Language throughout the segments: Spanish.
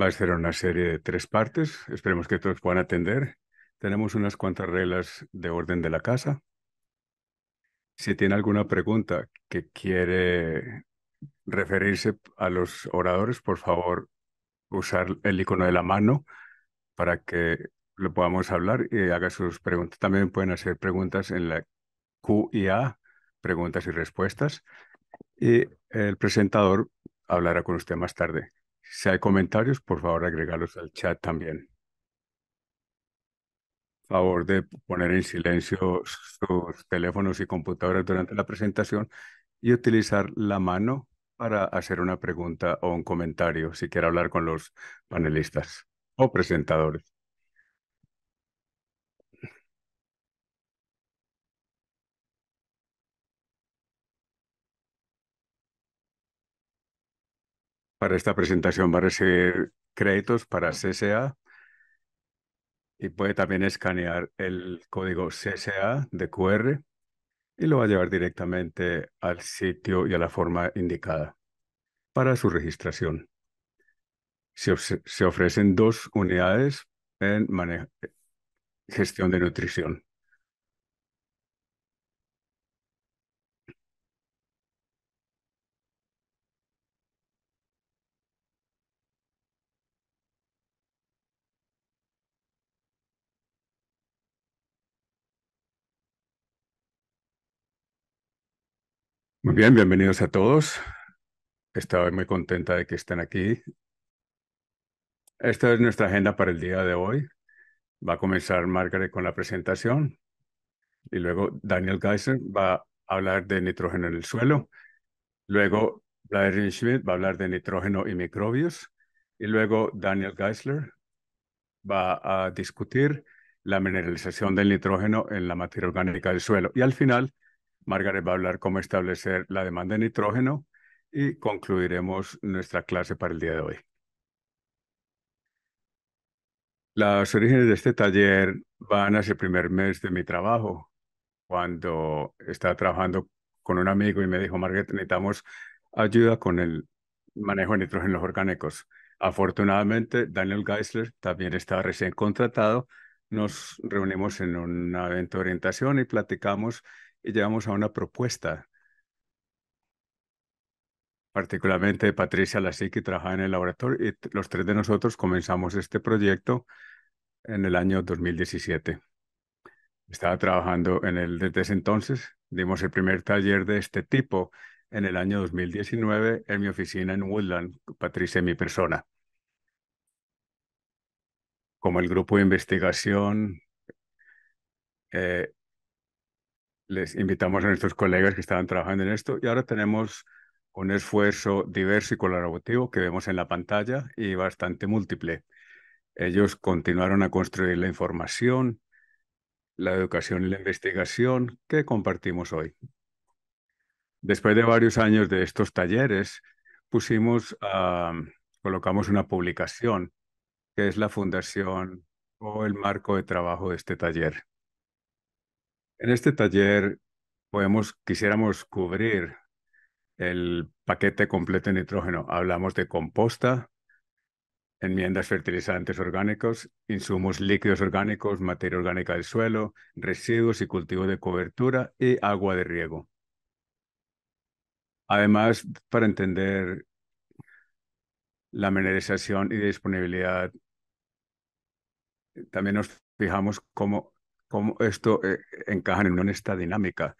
Va a ser una serie de tres partes. Esperemos que todos puedan atender. Tenemos unas cuantas reglas de orden de la casa. Si tiene alguna pregunta que quiere referirse a los oradores, por favor, usar el icono de la mano para que lo podamos hablar y haga sus preguntas. También pueden hacer preguntas en la QA, preguntas y respuestas. Y el presentador hablará con usted más tarde. Si hay comentarios, por favor agregarlos al chat también. Favor de poner en silencio sus teléfonos y computadoras durante la presentación y utilizar la mano para hacer una pregunta o un comentario si quiere hablar con los panelistas o presentadores. Para esta presentación va a recibir créditos para CSA y puede también escanear el código CSA de QR y lo va a llevar directamente al sitio y a la forma indicada para su registración. Se, se ofrecen dos unidades en gestión de nutrición. Muy bien, bienvenidos a todos. Estoy muy contenta de que estén aquí. Esta es nuestra agenda para el día de hoy. Va a comenzar Margaret con la presentación y luego Daniel Geisler va a hablar de nitrógeno en el suelo. Luego Vladimir Schmidt va a hablar de nitrógeno y microbios. Y luego Daniel Geisler va a discutir la mineralización del nitrógeno en la materia orgánica del suelo. Y al final Margaret va a hablar cómo establecer la demanda de nitrógeno y concluiremos nuestra clase para el día de hoy. Las orígenes de este taller van hacia el primer mes de mi trabajo, cuando estaba trabajando con un amigo y me dijo, Margaret, necesitamos ayuda con el manejo de nitrógenos orgánicos. Afortunadamente, Daniel Geisler también estaba recién contratado. Nos reunimos en un evento de orientación y platicamos y llegamos a una propuesta. Particularmente Patricia Lassi, que trabajaba en el laboratorio, y los tres de nosotros comenzamos este proyecto en el año 2017. Estaba trabajando en el desde ese entonces. Dimos el primer taller de este tipo en el año 2019 en mi oficina en Woodland, Patricia y mi persona. Como el grupo de investigación eh, les invitamos a nuestros colegas que estaban trabajando en esto y ahora tenemos un esfuerzo diverso y colaborativo que vemos en la pantalla y bastante múltiple. Ellos continuaron a construir la información, la educación y la investigación que compartimos hoy. Después de varios años de estos talleres, pusimos, ah, colocamos una publicación que es la fundación o el marco de trabajo de este taller. En este taller quisiéramos cubrir el paquete completo de nitrógeno. Hablamos de composta, enmiendas fertilizantes orgánicos, insumos líquidos orgánicos, materia orgánica del suelo, residuos y cultivo de cobertura y agua de riego. Además, para entender la mineralización y disponibilidad, también nos fijamos cómo cómo esto eh, encaja en esta dinámica,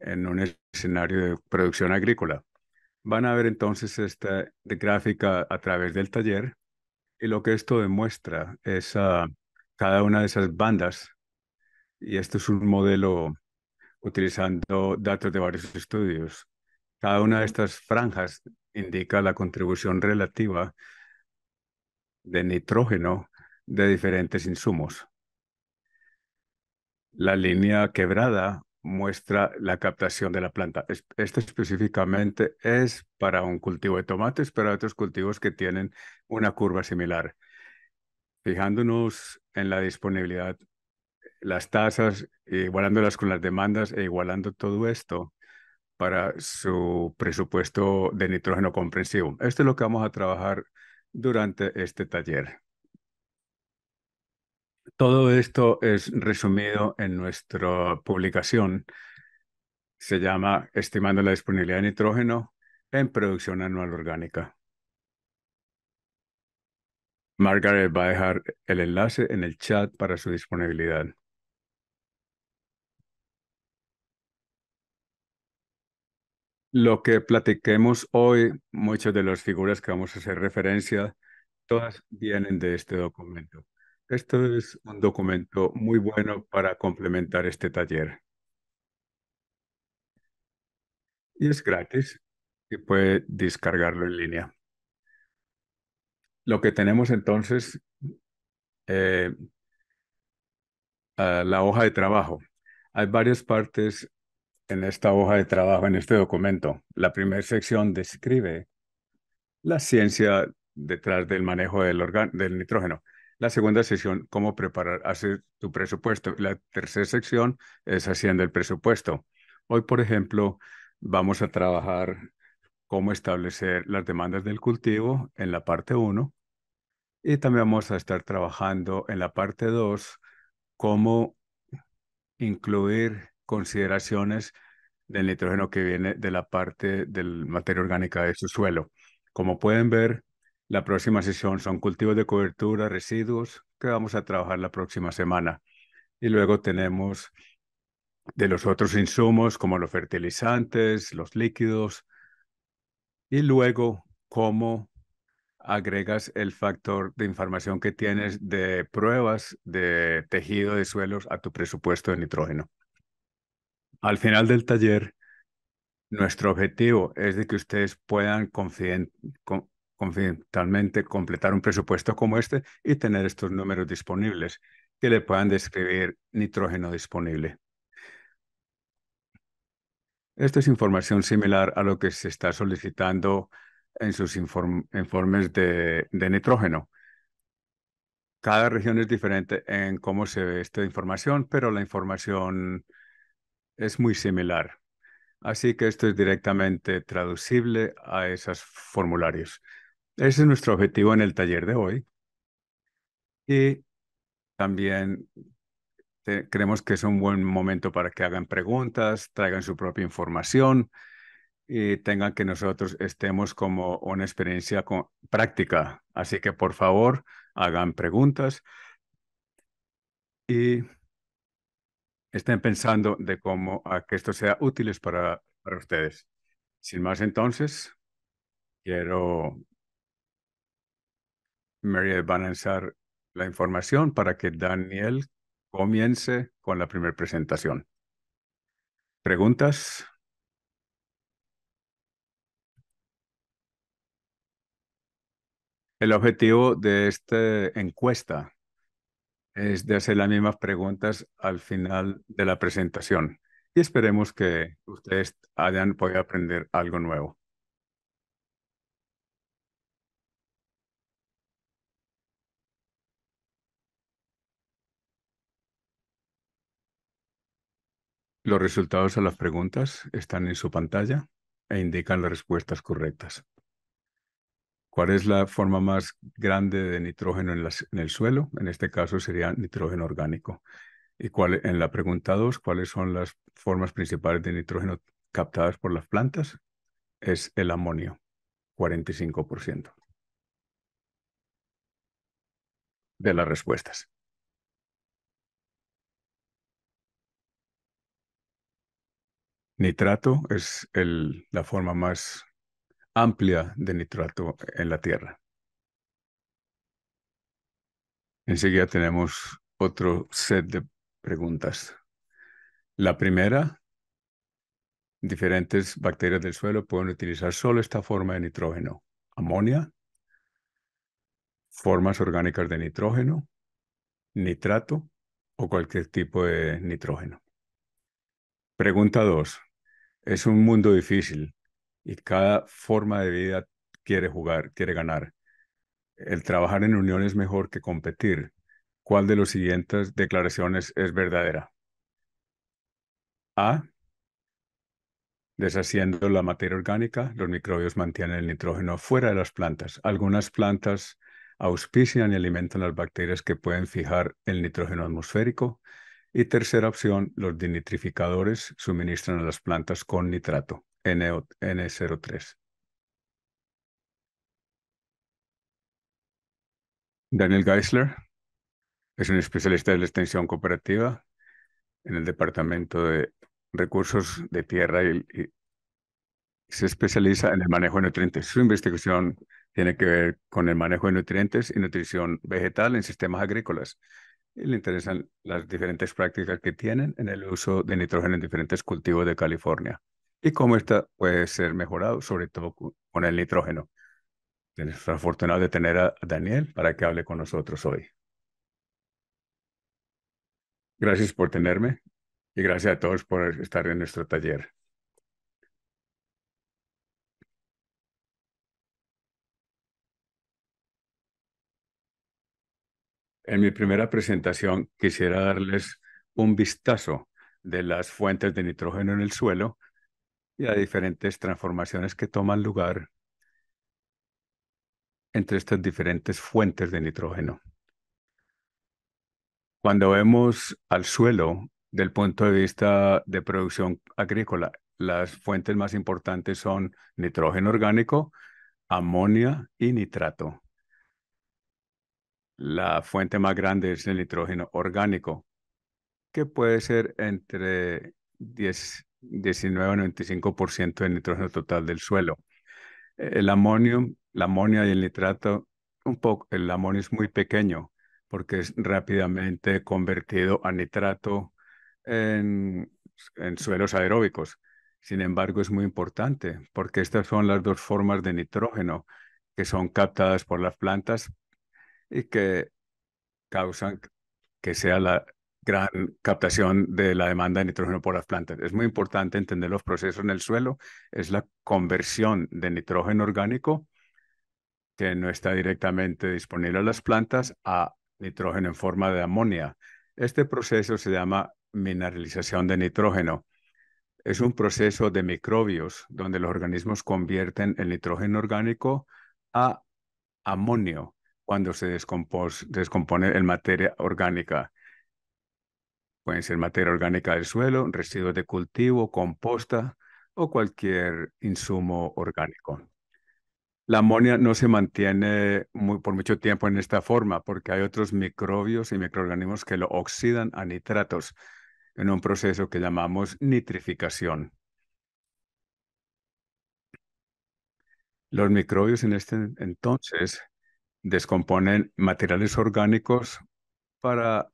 en un escenario de producción agrícola. Van a ver entonces esta gráfica a través del taller y lo que esto demuestra es cada una de esas bandas y esto es un modelo utilizando datos de varios estudios. Cada una de estas franjas indica la contribución relativa de nitrógeno de diferentes insumos. La línea quebrada muestra la captación de la planta. Esto específicamente es para un cultivo de tomates, pero otros cultivos que tienen una curva similar. Fijándonos en la disponibilidad, las tasas, igualándolas con las demandas e igualando todo esto para su presupuesto de nitrógeno comprensivo. Esto es lo que vamos a trabajar durante este taller. Todo esto es resumido en nuestra publicación. Se llama Estimando la disponibilidad de nitrógeno en producción anual orgánica. Margaret va a dejar el enlace en el chat para su disponibilidad. Lo que platiquemos hoy, muchas de las figuras que vamos a hacer referencia, todas vienen de este documento. Esto es un documento muy bueno para complementar este taller. Y es gratis y puede descargarlo en línea. Lo que tenemos entonces, eh, la hoja de trabajo. Hay varias partes en esta hoja de trabajo, en este documento. La primera sección describe la ciencia detrás del manejo del nitrógeno. La segunda sesión, cómo preparar, hacer tu presupuesto. La tercera sección es haciendo el presupuesto. Hoy, por ejemplo, vamos a trabajar cómo establecer las demandas del cultivo en la parte 1 y también vamos a estar trabajando en la parte 2 cómo incluir consideraciones del nitrógeno que viene de la parte del materia orgánica de su suelo. Como pueden ver, la próxima sesión son cultivos de cobertura, residuos, que vamos a trabajar la próxima semana. Y luego tenemos de los otros insumos como los fertilizantes, los líquidos, y luego cómo agregas el factor de información que tienes de pruebas de tejido de suelos a tu presupuesto de nitrógeno. Al final del taller, nuestro objetivo es de que ustedes puedan confiar con finalmente completar un presupuesto como este y tener estos números disponibles que le puedan describir nitrógeno disponible. Esto es información similar a lo que se está solicitando en sus informes de nitrógeno. Cada región es diferente en cómo se ve esta información, pero la información es muy similar. Así que esto es directamente traducible a esos formularios. Ese es nuestro objetivo en el taller de hoy. Y también creemos que es un buen momento para que hagan preguntas, traigan su propia información y tengan que nosotros estemos como una experiencia práctica. Así que por favor, hagan preguntas y estén pensando de cómo a que esto sea útil para, para ustedes. Sin más entonces, quiero Mary va a lanzar la información para que Daniel comience con la primera presentación. ¿Preguntas? El objetivo de esta encuesta es de hacer las mismas preguntas al final de la presentación y esperemos que ustedes hayan podido aprender algo nuevo. Los resultados a las preguntas están en su pantalla e indican las respuestas correctas. ¿Cuál es la forma más grande de nitrógeno en, el suelo? En este caso sería nitrógeno orgánico. Y cuál, en la pregunta 2, ¿cuáles son las formas principales de nitrógeno captadas por las plantas? Es el amonio, 45% de las respuestas. nitrato es la forma más amplia de nitrato en la Tierra. Enseguida tenemos otro set de preguntas. La primera, diferentes bacterias del suelo pueden utilizar solo esta forma de nitrógeno. Amonia, formas orgánicas de nitrógeno, nitrato o cualquier tipo de nitrógeno. Pregunta 2 es un mundo difícil y cada forma de vida quiere jugar, quiere ganar. El trabajar en unión es mejor que competir. ¿Cuál de las siguientes declaraciones es verdadera? A. Deshaciendo la materia orgánica, los microbios mantienen el nitrógeno fuera de las plantas. Algunas plantas auspician y alimentan las bacterias que pueden fijar el nitrógeno atmosférico y tercera opción, los dinitrificadores suministran a las plantas con nitrato, N03. Daniel Geisler es un especialista de la extensión cooperativa en el Departamento de Recursos de Tierra y, y se especializa en el manejo de nutrientes. Su investigación tiene que ver con el manejo de nutrientes y nutrición vegetal en sistemas agrícolas le interesan las diferentes prácticas que tienen en el uso de nitrógeno en diferentes cultivos de California y cómo esta puede ser mejorado, sobre todo con el nitrógeno. la afortunado de tener a Daniel para que hable con nosotros hoy. Gracias por tenerme y gracias a todos por estar en nuestro taller. En mi primera presentación quisiera darles un vistazo de las fuentes de nitrógeno en el suelo y a diferentes transformaciones que toman lugar entre estas diferentes fuentes de nitrógeno. Cuando vemos al suelo del punto de vista de producción agrícola, las fuentes más importantes son nitrógeno orgánico, amonia y nitrato. La fuente más grande es el nitrógeno orgánico, que puede ser entre 10, 19 y 95% del nitrógeno total del suelo. El amonio, la y el nitrato, un poco, el amonio es muy pequeño porque es rápidamente convertido a nitrato en suelos aeróbicos. Sin embargo, es muy importante porque estas son las dos formas de nitrógeno que son captadas por las plantas y que causan que sea la gran captación de la demanda de nitrógeno por las plantas. Es muy importante entender los procesos en el suelo, es la conversión de nitrógeno orgánico que no está directamente disponible a las plantas a nitrógeno en forma de amonia. Este proceso se llama mineralización de nitrógeno. Es un proceso de microbios donde los organismos convierten el nitrógeno orgánico a amonio, cuando se descompone en materia orgánica. Pueden ser materia orgánica del suelo, residuos de cultivo, composta o cualquier insumo orgánico. La amonia no se mantiene por mucho tiempo en esta forma porque hay otros microbios y microorganismos que lo oxidan a nitratos en un proceso que llamamos nitrificación. Los microbios en este entonces descomponen materiales orgánicos para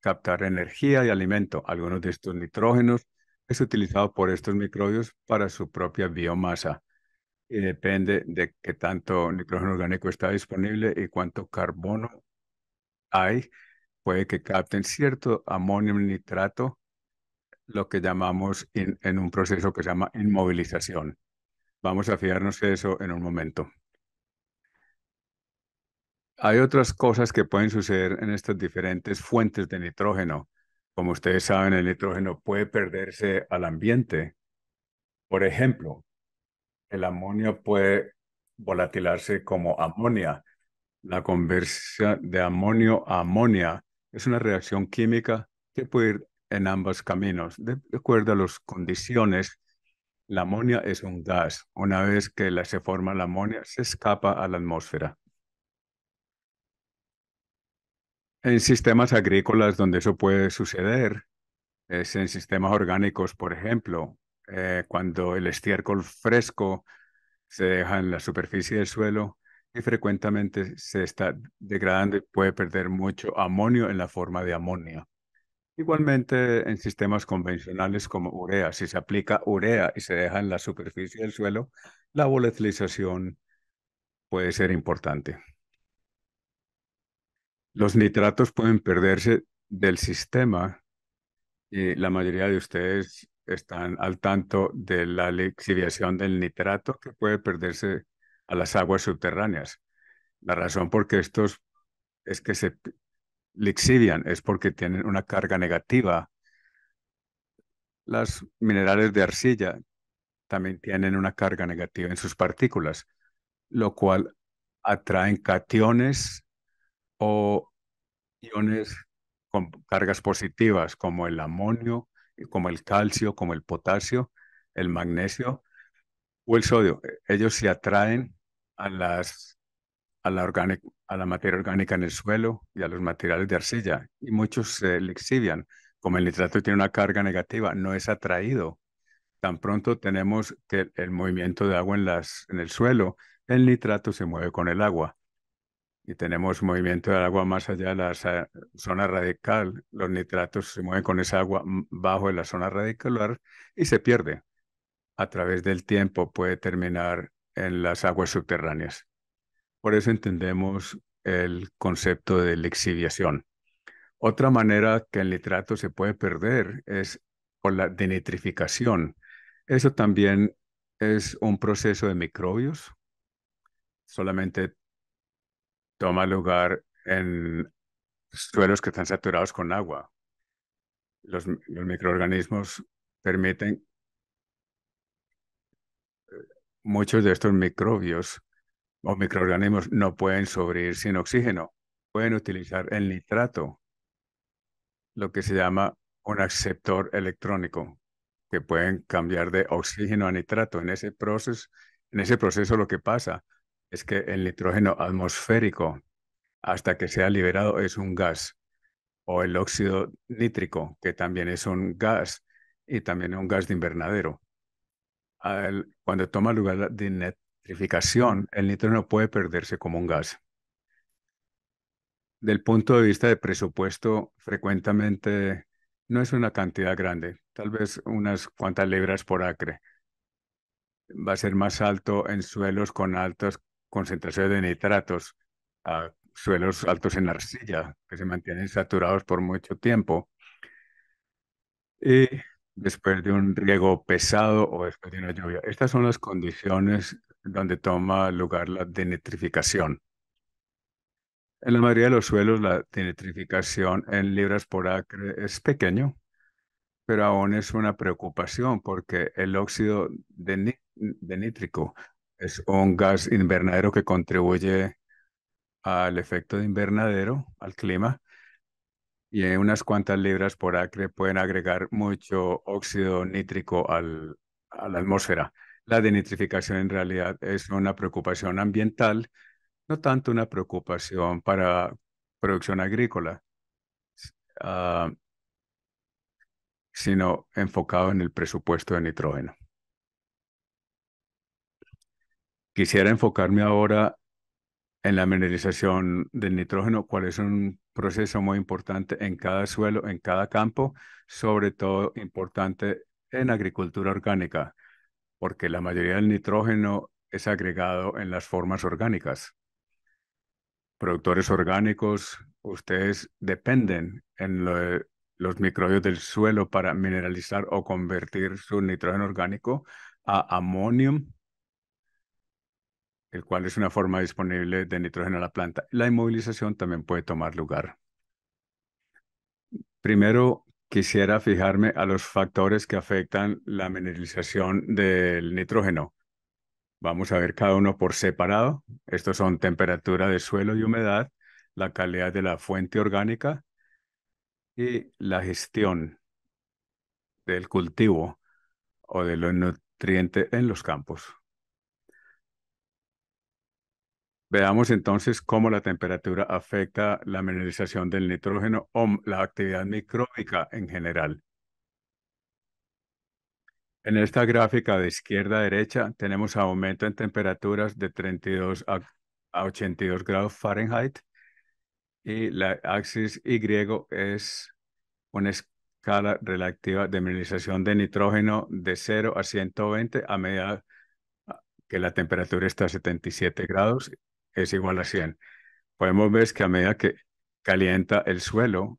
captar energía y alimento. Algunos de estos nitrógenos es utilizado por estos microbios para su propia biomasa. Y depende de qué tanto nitrógeno orgánico está disponible y cuánto carbono hay, puede que capten cierto amonio nitrato, lo que llamamos en un proceso que se llama inmovilización. Vamos a fijarnos de eso en un momento hay otras cosas que pueden suceder en estas diferentes fuentes de nitrógeno. Como ustedes saben, el nitrógeno puede perderse al ambiente. Por ejemplo, el amonio puede volatilarse como amonia. La conversión de amonio a amonia es una reacción química que puede ir en ambos caminos. De acuerdo a las condiciones, la amonia es un gas. Una vez que se forma la amonia, se escapa a la atmósfera. En sistemas agrícolas donde eso puede suceder es en sistemas orgánicos, por ejemplo, eh, cuando el estiércol fresco se deja en la superficie del suelo y frecuentemente se está degradando y puede perder mucho amonio en la forma de amonio. Igualmente en sistemas convencionales como urea, si se aplica urea y se deja en la superficie del suelo, la volatilización puede ser importante. Los nitratos pueden perderse del sistema y la mayoría de ustedes están al tanto de la lixiviación del nitrato que puede perderse a las aguas subterráneas. La razón por qué estos es que se lixivian es porque tienen una carga negativa. Las minerales de arcilla también tienen una carga negativa en sus partículas, lo cual atraen cationes o iones con cargas positivas como el amonio, eh, como el calcio, como el potasio, el magnesio o el sodio. E, ellos se atraen a, las, a, la, orgánica a la materia orgánica en el suelo y a los materiales de arcilla y muchos se lixivian. Como el nitrato tiene una carga negativa, no es atraído. Tan pronto tenemos que el movimiento de agua en, las, en el suelo, el nitrato se mueve con el agua y tenemos movimiento del agua más allá de la zona radical. Los nitratos se mueven con esa agua bajo de la zona radical y se pierde. A través del tiempo puede terminar en las aguas subterráneas. Por eso entendemos el concepto de lixiviación. Otra manera que el nitrato se puede perder es por la denitrificación. Eso también es un proceso de microbios. Solamente toma lugar en suelos que están saturados con agua. Los, microorganismos permiten muchos de estos microbios o microorganismos no pueden sobrevivir sin oxígeno. Pueden utilizar el nitrato, lo que se llama un aceptor electrónico, que pueden cambiar de oxígeno a nitrato. En ese proceso, en ese proceso lo que pasa es que el nitrógeno atmosférico, hasta que sea liberado, es un gas. O el óxido nítrico, que también es un gas y también es un gas de invernadero. cuando toma lugar la nitrificación, el nitrógeno puede perderse como un gas. Del punto de vista de presupuesto, frecuentemente no es una cantidad grande, tal vez unas cuantas libras por acre. Va a ser más alto en suelos con altas concentración de nitratos a suelos altos en arcilla, que se mantienen saturados por mucho tiempo. Y eh, después de un riego pesado o después de una lluvia. Estas son las condiciones donde toma lugar la denitrificación En la mayoría de los suelos la denitrificación en libras por acre es pequeño, pero aún es una preocupación porque el óxido de, de nítrico es un gas invernadero que contribuye al efecto de invernadero, al clima, y en unas cuantas libras por acre pueden agregar mucho óxido nítrico a la atmósfera. La denitrificación en realidad es una preocupación ambiental, no tanto una preocupación para producción agrícola, ah, sino enfocado en el presupuesto de nitrógeno. Quisiera enfocarme ahora en la mineralización del nitrógeno, cual es un proceso muy importante en cada suelo, en cada campo, sobre todo importante en agricultura orgánica, porque la mayoría del nitrógeno es agregado en las formas orgánicas. Productores orgánicos, ustedes dependen en los microbios del suelo para mineralizar o convertir su nitrógeno orgánico a amonio el cual es una forma disponible de nitrógeno a la planta. La inmovilización también puede tomar lugar. Primero, quisiera fijarme a los factores que afectan la mineralización del nitrógeno. Vamos a ver cada uno por separado. Estos son temperatura de suelo y humedad, la calidad de la fuente orgánica y la gestión del cultivo o de los nutrientes en los campos. Veamos entonces cómo la temperatura afecta la mineralización del nitrógeno o la actividad micróbica en general. En esta gráfica de izquierda a derecha tenemos aumento en temperaturas de 32 a 82 grados Fahrenheit y la axis Y es una escala relativa de mineralización de nitrógeno de 0 a 120 a medida que la temperatura está a 77 grados es igual a 100. Podemos ver que a medida que calienta el suelo,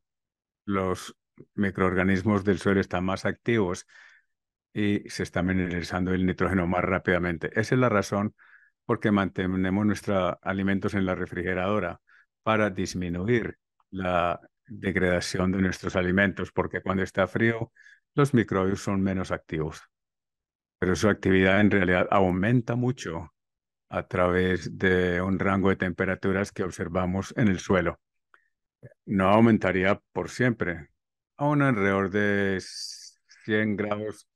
los microorganismos del suelo están más activos y se está mineralizando el nitrógeno más rápidamente. Esa es la razón por que mantenemos nuestros alimentos en la refrigeradora para disminuir la degradación de nuestros alimentos, porque cuando está frío los microbios son menos activos. Pero su actividad en realidad aumenta mucho a través de un rango de temperaturas que observamos en el suelo. No aumentaría por siempre. A un alrededor de 100 grados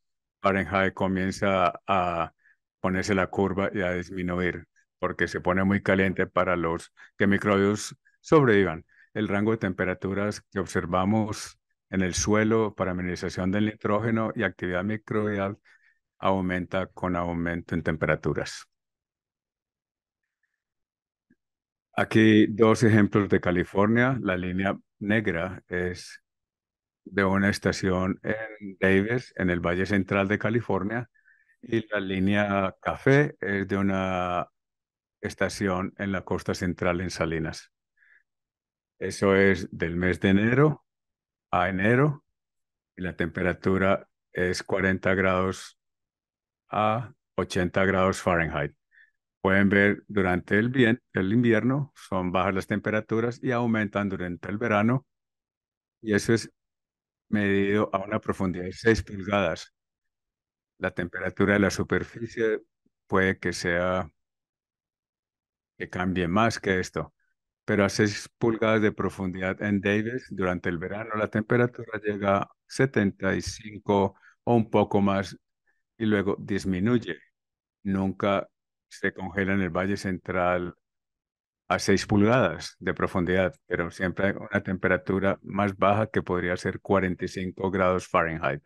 Fahrenheit comienza a ponerse la curva y a disminuir, porque se pone muy caliente para los que microbios sobrevivan. El rango de temperaturas que observamos en el suelo para mineralización del nitrógeno y actividad microbial aumenta con aumento en temperaturas. Aquí dos ejemplos de California. La línea negra es de una estación en Davis, en el Valle Central de California, y la línea café es de una estación en la costa central en Salinas. Eso es del mes de enero a enero y la temperatura es 40 grados a 80 grados Fahrenheit pueden ver durante el, bien, el invierno, son bajas las temperaturas y aumentan durante el verano. Y eso es medido a una profundidad de 6 pulgadas. La temperatura de la superficie puede que sea que cambie más que esto, pero a 6 pulgadas de profundidad en Davis, durante el verano la temperatura llega a 75 o un poco más y luego disminuye. Nunca se congela en el Valle Central a 6 pulgadas de profundidad, pero siempre hay una temperatura más baja que podría ser 45 grados Fahrenheit.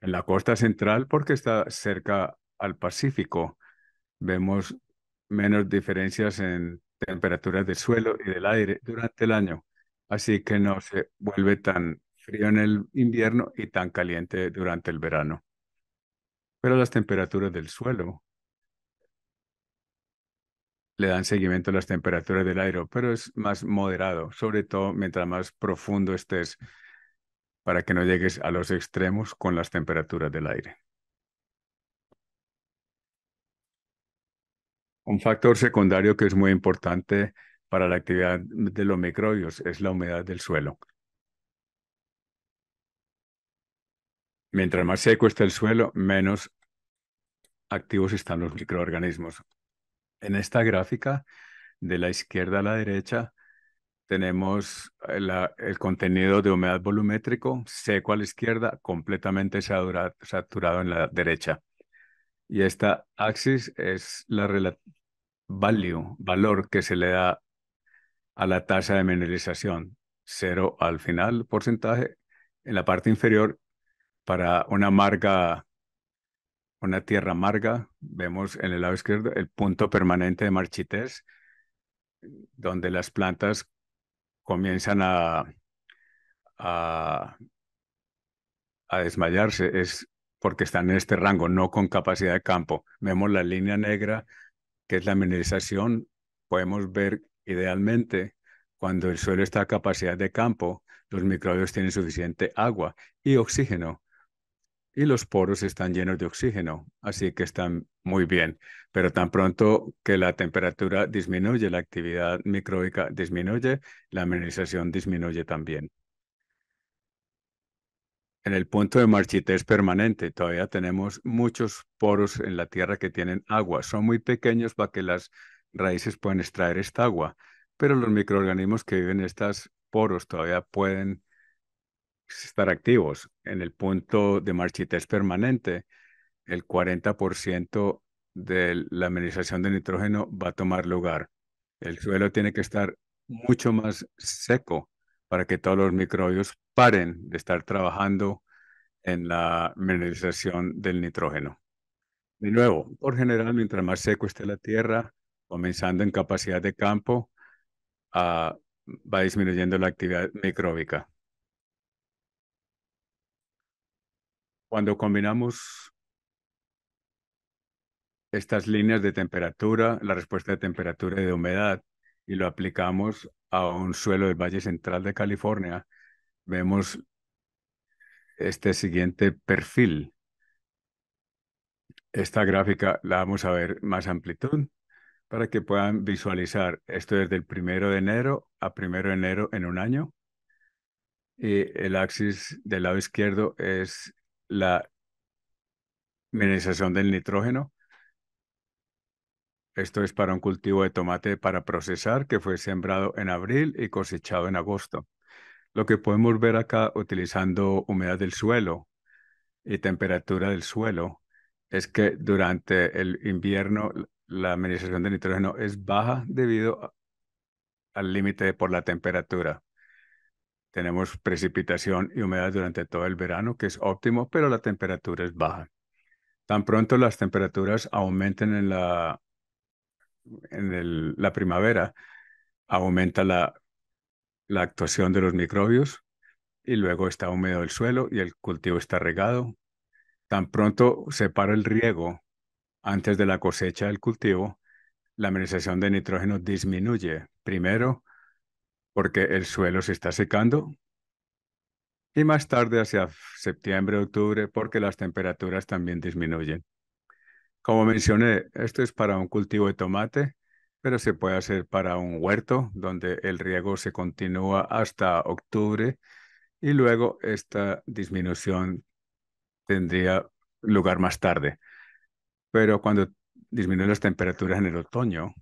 En la costa central, porque está cerca al Pacífico, vemos menos diferencias en temperaturas del suelo y del aire durante el año, así que no se vuelve tan frío en el invierno y tan caliente durante el verano. Pero las temperaturas del suelo le dan seguimiento a las temperaturas del aire, pero es más moderado, sobre todo mientras más profundo estés, para que no llegues a los extremos con las temperaturas del aire. Un factor secundario que es muy importante para la actividad de los microbios es la humedad del suelo. Mientras más seco está el suelo, menos activos están los microorganismos en esta gráfica, de la izquierda a la derecha, tenemos eh, el contenido de humedad volumétrico seco a la izquierda, completamente saturado, en la derecha. Y esta axis es la value, valor que se le da a la tasa de mineralización, cero al final, porcentaje, en la parte inferior para una marca una tierra amarga. Vemos en el lado izquierdo el punto permanente de marchitez, donde las plantas comienzan a, a, a desmayarse. Es porque están en este rango, no con capacidad de campo. Vemos la línea negra, que es la mineralización. Podemos ver idealmente cuando el suelo está a capacidad de campo, los microbios tienen suficiente agua y oxígeno y los poros están llenos de oxígeno, así que están muy bien. Pero tan pronto que la temperatura disminuye, la actividad micróbica disminuye, la amenización disminuye también. En el punto de es permanente, todavía tenemos muchos poros en la tierra que tienen agua. Son muy pequeños para que las raíces puedan extraer esta agua, pero los microorganismos que viven en estos poros todavía pueden estar activos. En el punto de marchitez permanente, el 40% de la mineralización del nitrógeno va a tomar lugar. El suelo tiene que estar mucho más seco para que todos los microbios paren de estar trabajando en la mineralización del nitrógeno. De nuevo, por general, mientras más seco esté la tierra, comenzando en capacidad de campo, ah, va disminuyendo la actividad micróbica. Cuando combinamos estas líneas de temperatura, la respuesta de temperatura y de humedad, y lo aplicamos a un suelo del Valle Central de California, vemos este siguiente perfil. Esta gráfica la vamos a ver más amplitud para que puedan visualizar esto desde el primero de enero a primero de enero en un año. Y el axis del lado izquierdo es la mineralización del nitrógeno. Esto es para un cultivo de tomate para procesar que fue sembrado en abril y cosechado en agosto. Lo que podemos ver acá utilizando humedad del suelo y temperatura del suelo es que durante el invierno la mineralización de nitrógeno es baja debido al límite por la temperatura. Tenemos precipitación y humedad durante todo el verano, que es óptimo, pero la temperatura es baja. Tan pronto las temperaturas aumenten en la, en la primavera, aumenta la, la actuación de los microbios y luego está húmedo el suelo y el cultivo está regado. Tan pronto se para el riego antes de la cosecha del cultivo, la administración de nitrógeno disminuye primero porque el suelo se está secando. Y más tarde, hacia septiembre, octubre, porque las temperaturas también disminuyen. Como mencioné, esto es para un cultivo de tomate, pero se puede hacer para un huerto, donde el riego se continúa hasta octubre y luego esta disminución tendría lugar más tarde. Pero cuando disminuyen las temperaturas en el otoño,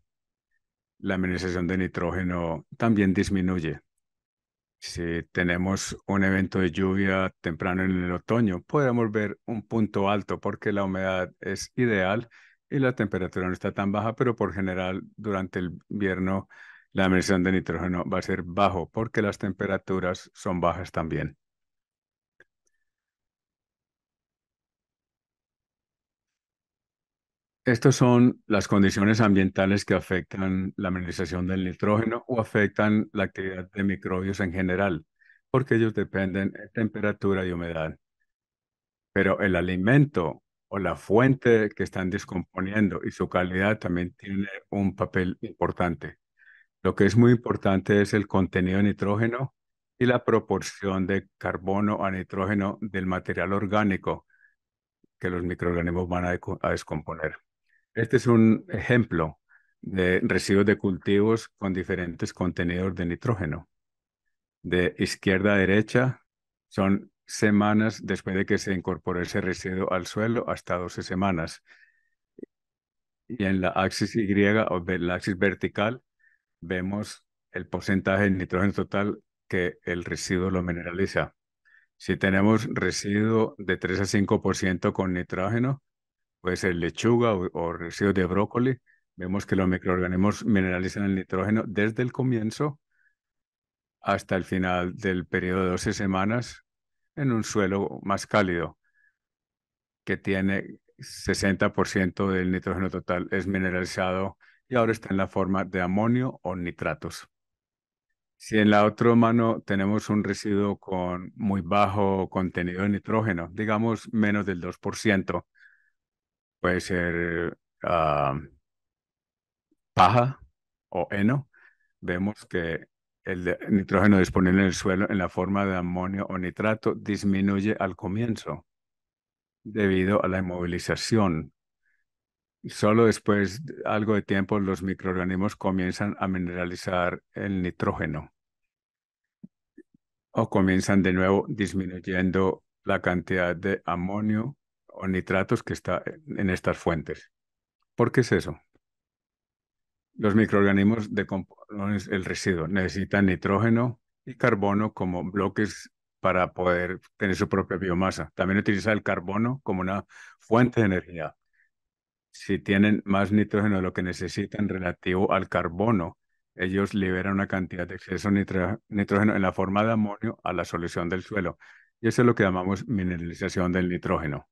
la administración de nitrógeno también disminuye. Si tenemos un evento de lluvia temprano en el otoño, podemos ver un punto alto porque la humedad es ideal y la temperatura no está tan baja, pero por general durante el invierno la emisión de nitrógeno va a ser bajo porque las temperaturas son bajas también. Estas son las condiciones ambientales que afectan la mineralización del nitrógeno o afectan la actividad de microbios en general, porque ellos dependen de temperatura y humedad. Pero el alimento o la fuente que están descomponiendo y su calidad también tiene un papel importante. Lo que es muy importante es el contenido de nitrógeno y la proporción de carbono a nitrógeno del material orgánico que los microorganismos van a descomponer. Este es un ejemplo de residuos de cultivos con diferentes contenidos de nitrógeno. De izquierda a derecha son semanas después de que se incorpore ese residuo al suelo hasta 12 semanas. Y en la axis Y o en la axis vertical vemos el porcentaje de nitrógeno total que el residuo lo mineraliza. Si tenemos residuo de 3 a 5% con nitrógeno, puede ser lechuga o, residuos de brócoli, vemos que los microorganismos mineralizan el nitrógeno desde el comienzo hasta el final del periodo de 12 semanas en un suelo más cálido, que tiene 60% del nitrógeno total es mineralizado y ahora está en la forma de amonio o nitratos. Si en la otra mano tenemos un residuo con muy bajo contenido de nitrógeno, digamos menos del 2%, puede ser ah, paja o heno, vemos que el nitrógeno disponible en el suelo en la forma de amonio o nitrato disminuye al comienzo debido a la inmovilización. Solo después de algo de tiempo los microorganismos comienzan a mineralizar el nitrógeno o comienzan de nuevo disminuyendo la cantidad de amonio o nitratos que está en estas fuentes. ¿Por qué es eso? Los microorganismos decomponen el residuo, necesitan nitrógeno y carbono como bloques para poder tener su propia biomasa. También utiliza el carbono como una fuente de energía. Si tienen más nitrógeno de lo que necesitan relativo al carbono, ellos liberan una cantidad de exceso nitrógeno en la forma de amonio a la solución del suelo. Y eso es lo que llamamos mineralización del nitrógeno.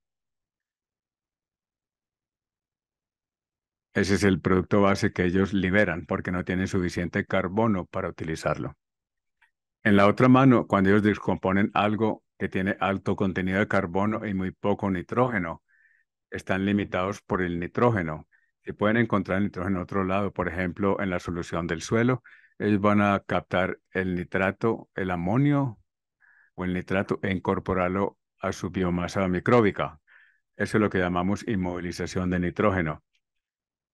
Ese es el producto base que ellos liberan porque no tienen suficiente carbono para utilizarlo. En la otra mano, cuando ellos descomponen algo que tiene alto contenido de carbono y muy poco nitrógeno, están limitados por el nitrógeno. Si pueden encontrar nitrógeno en otro lado, por ejemplo, en la solución del suelo, ellos van a captar el nitrato, el amonio o el nitrato e incorporarlo a su biomasa micróbica. Eso es lo que llamamos inmovilización de nitrógeno.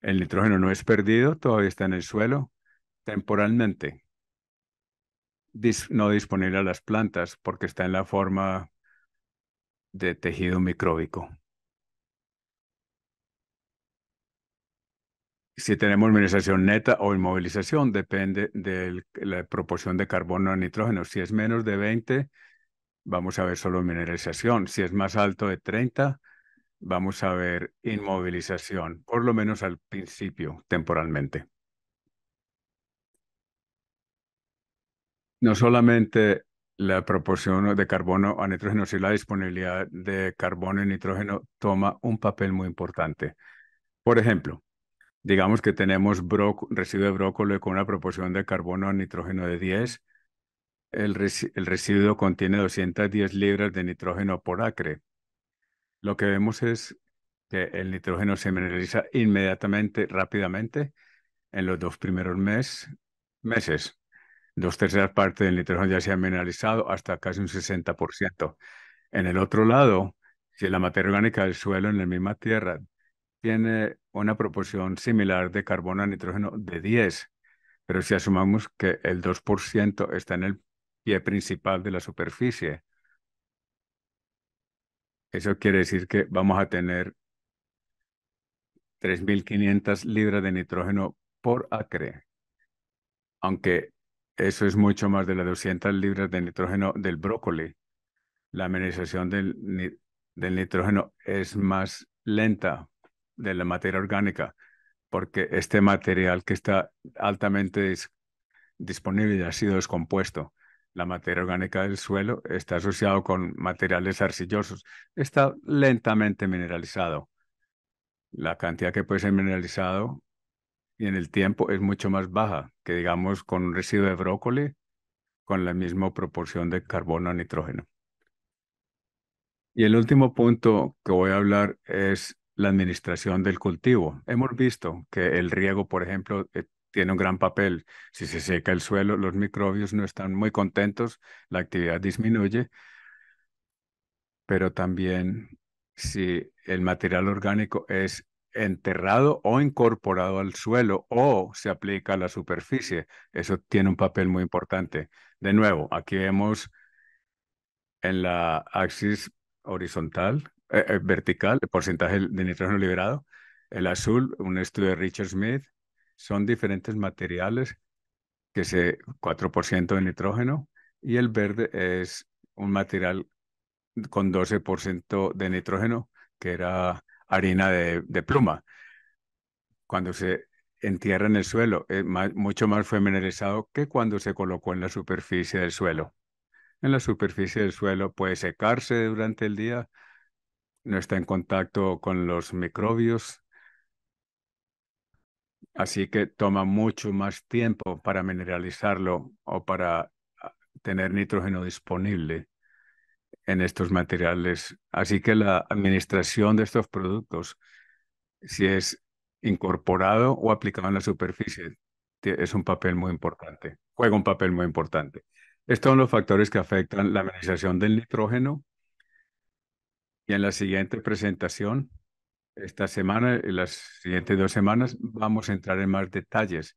El nitrógeno no es perdido, todavía está en el suelo temporalmente. no disponible a las plantas porque está en la forma de tejido micróbico. Si tenemos mineralización neta o inmovilización, depende de la proporción de carbono a nitrógeno. Si es menos de 20, vamos a ver solo mineralización. Si es más alto de 30, vamos a ver inmovilización, por lo menos al principio, temporalmente. No solamente la proporción de carbono a nitrógeno, sino la disponibilidad de carbono y nitrógeno toma un papel muy importante. Por ejemplo, digamos que tenemos residuo de brócoli con una proporción de carbono a nitrógeno de 10. El, el residuo contiene 210 libras de nitrógeno por acre lo que vemos es que el nitrógeno se mineraliza inmediatamente, rápidamente, en los dos primeros meses. Dos terceras partes del nitrógeno ya se ha mineralizado hasta casi un 60%. En el otro lado, si la materia orgánica del suelo en la misma tierra tiene una proporción similar de carbono a nitrógeno de 10, pero si asumamos que el 2% está en el pie principal de la superficie, eso quiere decir que vamos a tener 3.500 libras de nitrógeno por acre, aunque eso es mucho más de las 200 libras de nitrógeno del brócoli. La amenización del, nitrógeno es más lenta de la materia orgánica, porque este material que está altamente disponible ya ha sido descompuesto la materia orgánica del suelo está asociado con materiales arcillosos. Está lentamente mineralizado. La cantidad que puede ser mineralizado y en el tiempo es mucho más baja que, digamos, con un residuo de brócoli con la misma proporción de carbono a nitrógeno. Y el último punto que voy a hablar es la administración del cultivo. Hemos visto que el riego, por ejemplo, eh, tiene un gran papel. Si se seca el suelo, los microbios no están muy contentos, la actividad disminuye, pero también si el material orgánico es enterrado o incorporado al suelo o se aplica a la superficie, eso tiene un papel muy importante. De nuevo, aquí vemos en la axis horizontal, eh, eh, vertical, el porcentaje de nitrógeno liberado, el azul, un estudio de Richard Smith, son diferentes materiales, que se 4% de nitrógeno, y el verde es un material con 12% de nitrógeno, que era harina de, pluma. Cuando se entierra en el suelo, es mucho más fue que cuando se colocó en la superficie del suelo. En la superficie del suelo puede secarse durante el día, no está en contacto con los microbios, Así que toma mucho más tiempo para mineralizarlo o para ah, tener nitrógeno disponible en estos materiales. Así que la administración de estos productos, si es incorporado o aplicado en la superficie, es un papel muy importante, juega un papel muy importante. Estos son los factores que afectan la administración del nitrógeno. Y en la siguiente presentación esta semana y eh, las siguientes dos semanas vamos a entrar en más detalles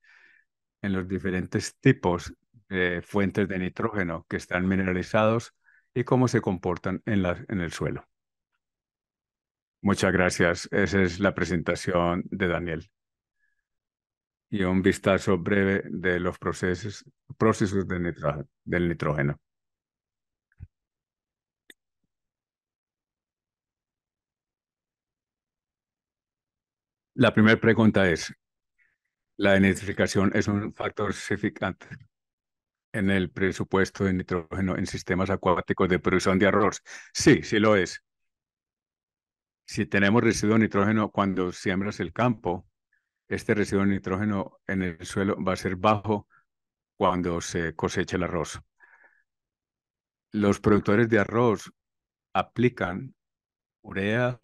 en los diferentes tipos de fuentes de nitrógeno que están mineralizados y cómo se comportan en, en el suelo. Muchas gracias. Esa es la presentación de Daniel. Y un vistazo breve de los procesos, procesos del nitrógeno. La primera pregunta es, ¿la denitrificación es un factor significante en el presupuesto de nitrógeno en sistemas acuáticos de producción de arroz? Sí, sí lo es. Si tenemos residuo de nitrógeno cuando siembras el campo, este residuo de nitrógeno en el suelo va a ser bajo cuando se cosecha el arroz. Los productores de arroz aplican urea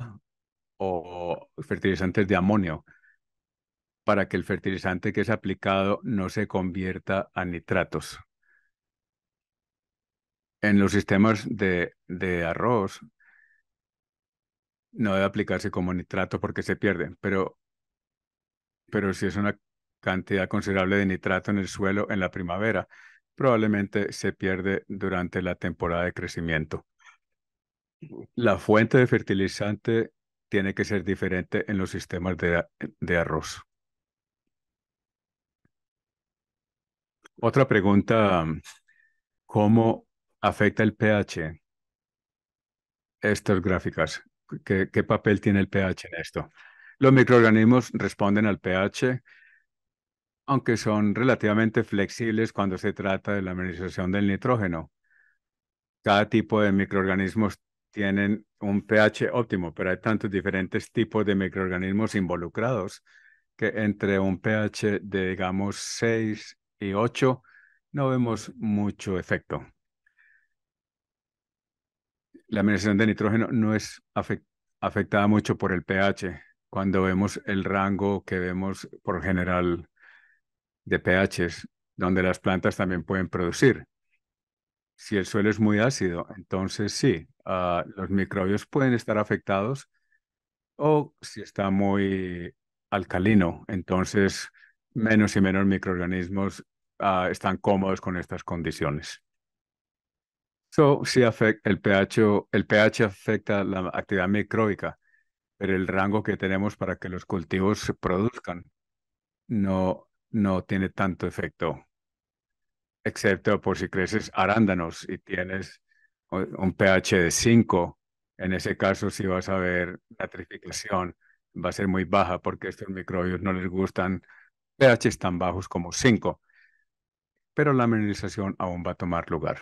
o fertilizantes de amonio para que el fertilizante que es aplicado no se convierta a nitratos. En los sistemas de, arroz no debe aplicarse como nitrato porque se pierde, pero, pero si es una cantidad considerable de nitrato en el suelo en la primavera, probablemente se pierde durante la temporada de crecimiento. La fuente de fertilizante tiene que ser diferente en los sistemas de, arroz. Otra pregunta, um, ¿cómo afecta el pH estas gráficas? ¿Qué, papel tiene el pH en esto? Los microorganismos responden al pH, aunque son relativamente flexibles cuando se trata de la administración del nitrógeno. Cada tipo de microorganismos tienen un pH óptimo, pero hay tantos diferentes tipos de microorganismos involucrados que entre un pH de, digamos, 6 y 8 no vemos mucho efecto. La administración de nitrógeno no es afectada mucho por el pH. Cuando vemos el rango que vemos por general de pHs, donde las plantas también pueden producir. Si el suelo es muy ácido, entonces sí, ah, los microbios pueden estar afectados o si está muy alcalino, entonces menos y menos microorganismos ah, están cómodos con estas condiciones. So, el pH, el pH afecta la actividad micróbica, pero el rango que tenemos para que los cultivos se produzcan no tiene tanto efecto excepto por si creces arándanos y tienes un pH de 5. En ese caso, si vas a ver la trificación, va a ser muy baja porque estos microbios no les gustan pH tan bajos como 5. Pero la amenización aún va a tomar lugar.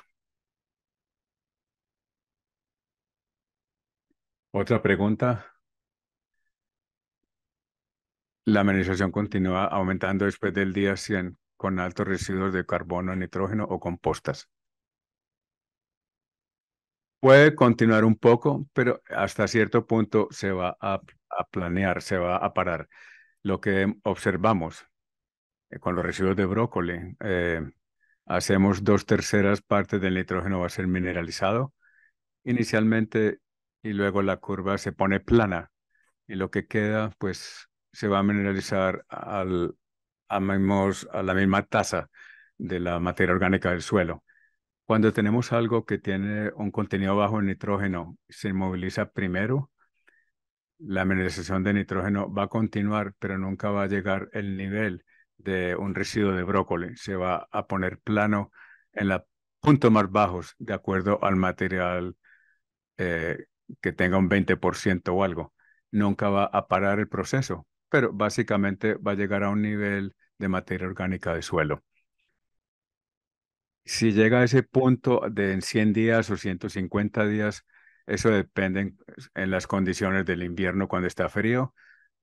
Otra pregunta. La mineralización continúa aumentando después del día 100 con altos residuos de carbono, nitrógeno o compostas. Puede continuar un poco, pero hasta cierto punto se va a, planear, se va a parar. Lo que observamos eh, con los residuos de brócoli, eh, hacemos dos terceras partes del nitrógeno va a ser mineralizado inicialmente y luego la curva se pone plana y lo que queda pues se va a mineralizar al, a, a la misma tasa de la materia orgánica del suelo. Cuando tenemos algo que tiene un contenido bajo en nitrógeno, se inmoviliza primero, la mineralización de nitrógeno va a continuar, pero nunca va a llegar el nivel de un residuo de brócoli. Se va a poner plano en los puntos más bajos, de acuerdo al material eh, que tenga un 20% o algo. Nunca va a parar el proceso, pero básicamente va a llegar a un nivel de materia orgánica de suelo. Si llega a ese punto de en 100 días o 150 días, eso depende en, las condiciones del invierno cuando está frío.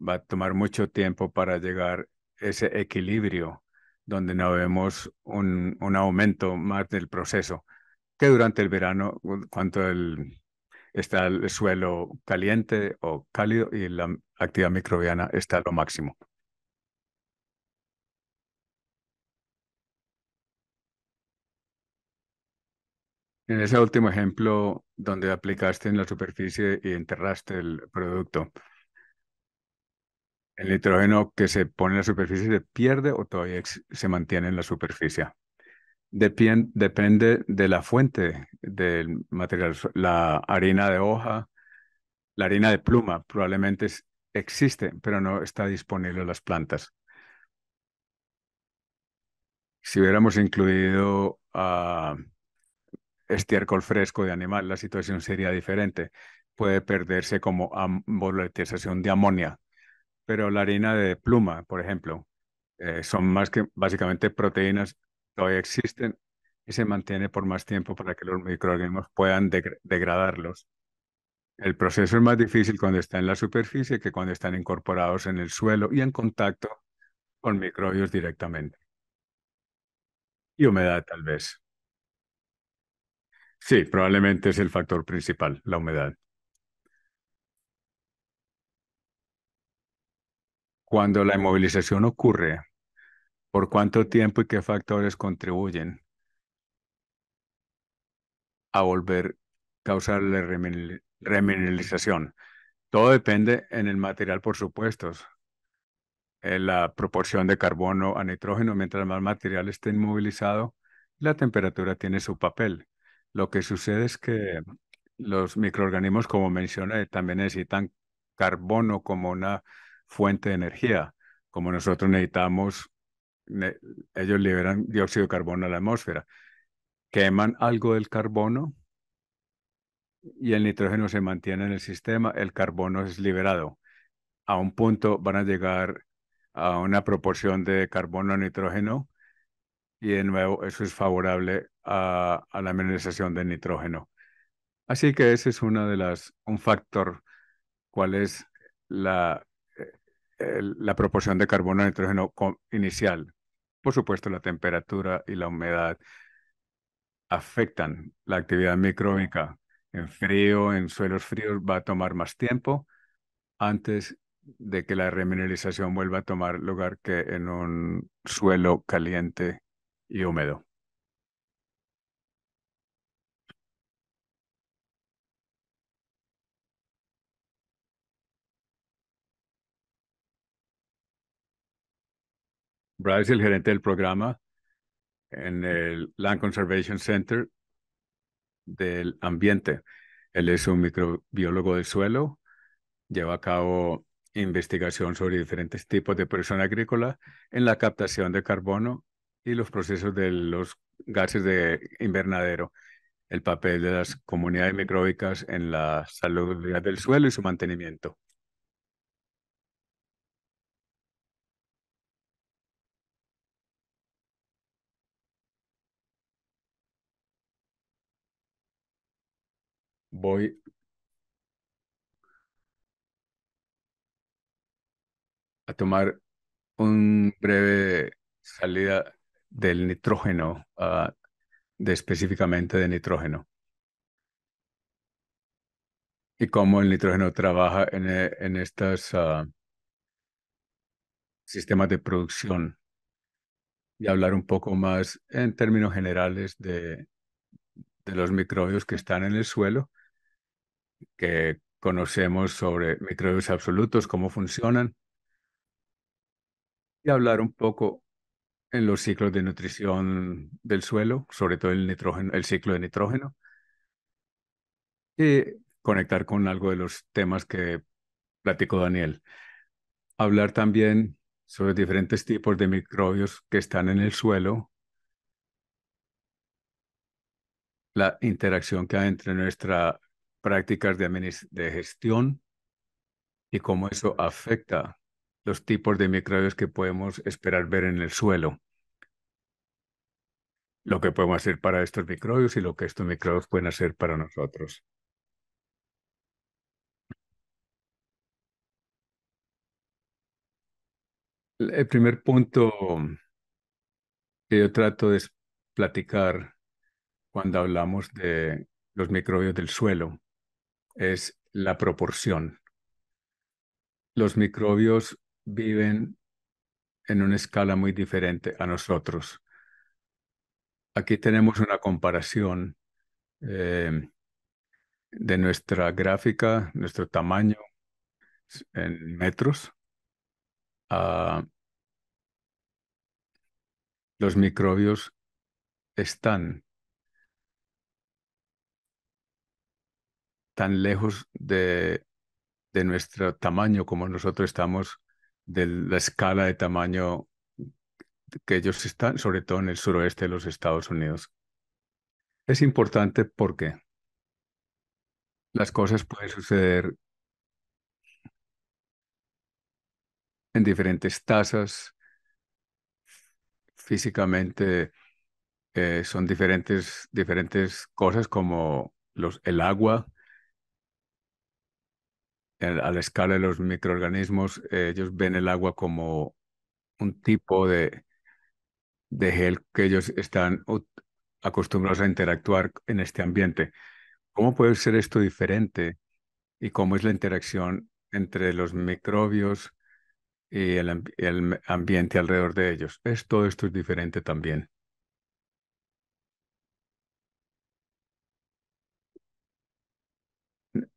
Va a tomar mucho tiempo para llegar ese equilibrio donde no vemos un, aumento más del proceso que durante el verano, cuando el, está el suelo caliente o cálido y la actividad microbiana está a lo máximo. En ese último ejemplo, donde aplicaste en la superficie y enterraste el producto, ¿el nitrógeno que se pone en la superficie se pierde o todavía se mantiene en la superficie? depende de la fuente del material. La harina de hoja, la harina de pluma probablemente existe, pero no está disponible en las plantas. Si hubiéramos incluido a ah, estiércol fresco de animal, la situación sería diferente. Puede perderse como volatilización de amonia, pero la harina de pluma, por ejemplo, eh, son más que básicamente proteínas, todavía existen y se mantiene por más tiempo para que los microorganismos puedan degradarlos. El proceso es más difícil cuando está en la superficie que cuando están incorporados en el suelo y en contacto con microbios directamente. Y humedad, tal vez. Sí, probablemente es el factor principal, la humedad. Cuando la inmovilización ocurre, ¿por cuánto tiempo y qué factores contribuyen a volver a causar la remineralización? Todo depende en el material, por supuesto. En la proporción de carbono a nitrógeno, mientras más material esté inmovilizado, la temperatura tiene su papel. Lo que sucede es que los microorganismos, como mencioné, también necesitan carbono como una fuente de energía. Como nosotros necesitamos, ellos liberan dióxido de carbono a la atmósfera. Queman algo del carbono y el nitrógeno se mantiene en el sistema, el carbono es liberado. A un punto van a llegar a una proporción de carbono a nitrógeno y de nuevo eso es favorable a, la mineralización de nitrógeno. Así que ese es una de las, un factor, cuál es la, la proporción de carbono a nitrógeno inicial. Por supuesto, la temperatura y la humedad afectan la actividad micróbica. En frío, en suelos fríos, va a tomar más tiempo antes de que la remineralización vuelva a tomar lugar que en un suelo caliente y húmedo. Brad es el gerente del programa en el Land Conservation Center del ambiente. Él es un microbiólogo del suelo, lleva a cabo investigación sobre diferentes tipos de presión agrícola en la captación de carbono y los procesos de los gases de invernadero, el papel de las comunidades micróbicas en la salud del suelo y su mantenimiento. Voy. a tomar un breve salida del nitrógeno, ah, de específicamente de nitrógeno, y cómo el nitrógeno trabaja en, eh, en estos ah, sistemas de producción, y hablar un poco más en términos generales de los microbios que están en el suelo que conocemos sobre microbios absolutos, cómo funcionan, y hablar un poco en los ciclos de nutrición del suelo, sobre todo el nitrógeno, el ciclo de nitrógeno, y conectar con algo de los temas que platicó Daniel. Hablar también sobre diferentes tipos de microbios que están en el suelo, la interacción que hay entre nuestra prácticas de, gestión y cómo eso afecta los tipos de microbios que podemos esperar ver en el suelo. Lo que podemos hacer para estos microbios y lo que estos microbios pueden hacer para nosotros. El primer punto que yo trato de platicar cuando hablamos de los microbios del suelo es la proporción. Los microbios viven en una escala muy diferente a nosotros. Aquí tenemos una comparación eh, de nuestra gráfica, nuestro tamaño en metros, los microbios están tan lejos de, nuestro tamaño como nosotros estamos de la escala de tamaño que ellos están, sobre todo en el suroeste de los Estados Unidos. Es importante porque las cosas pueden suceder en diferentes tasas, físicamente eh, son diferentes, diferentes cosas como los, el agua, a la escala de los microorganismos, eh, ellos ven el agua como un tipo de, gel que ellos están acostumbrados a interactuar en este ambiente. ¿Cómo puede ser esto diferente y cómo es la interacción entre los microbios y el, ambiente alrededor de ellos? ¿Es todo esto es diferente también?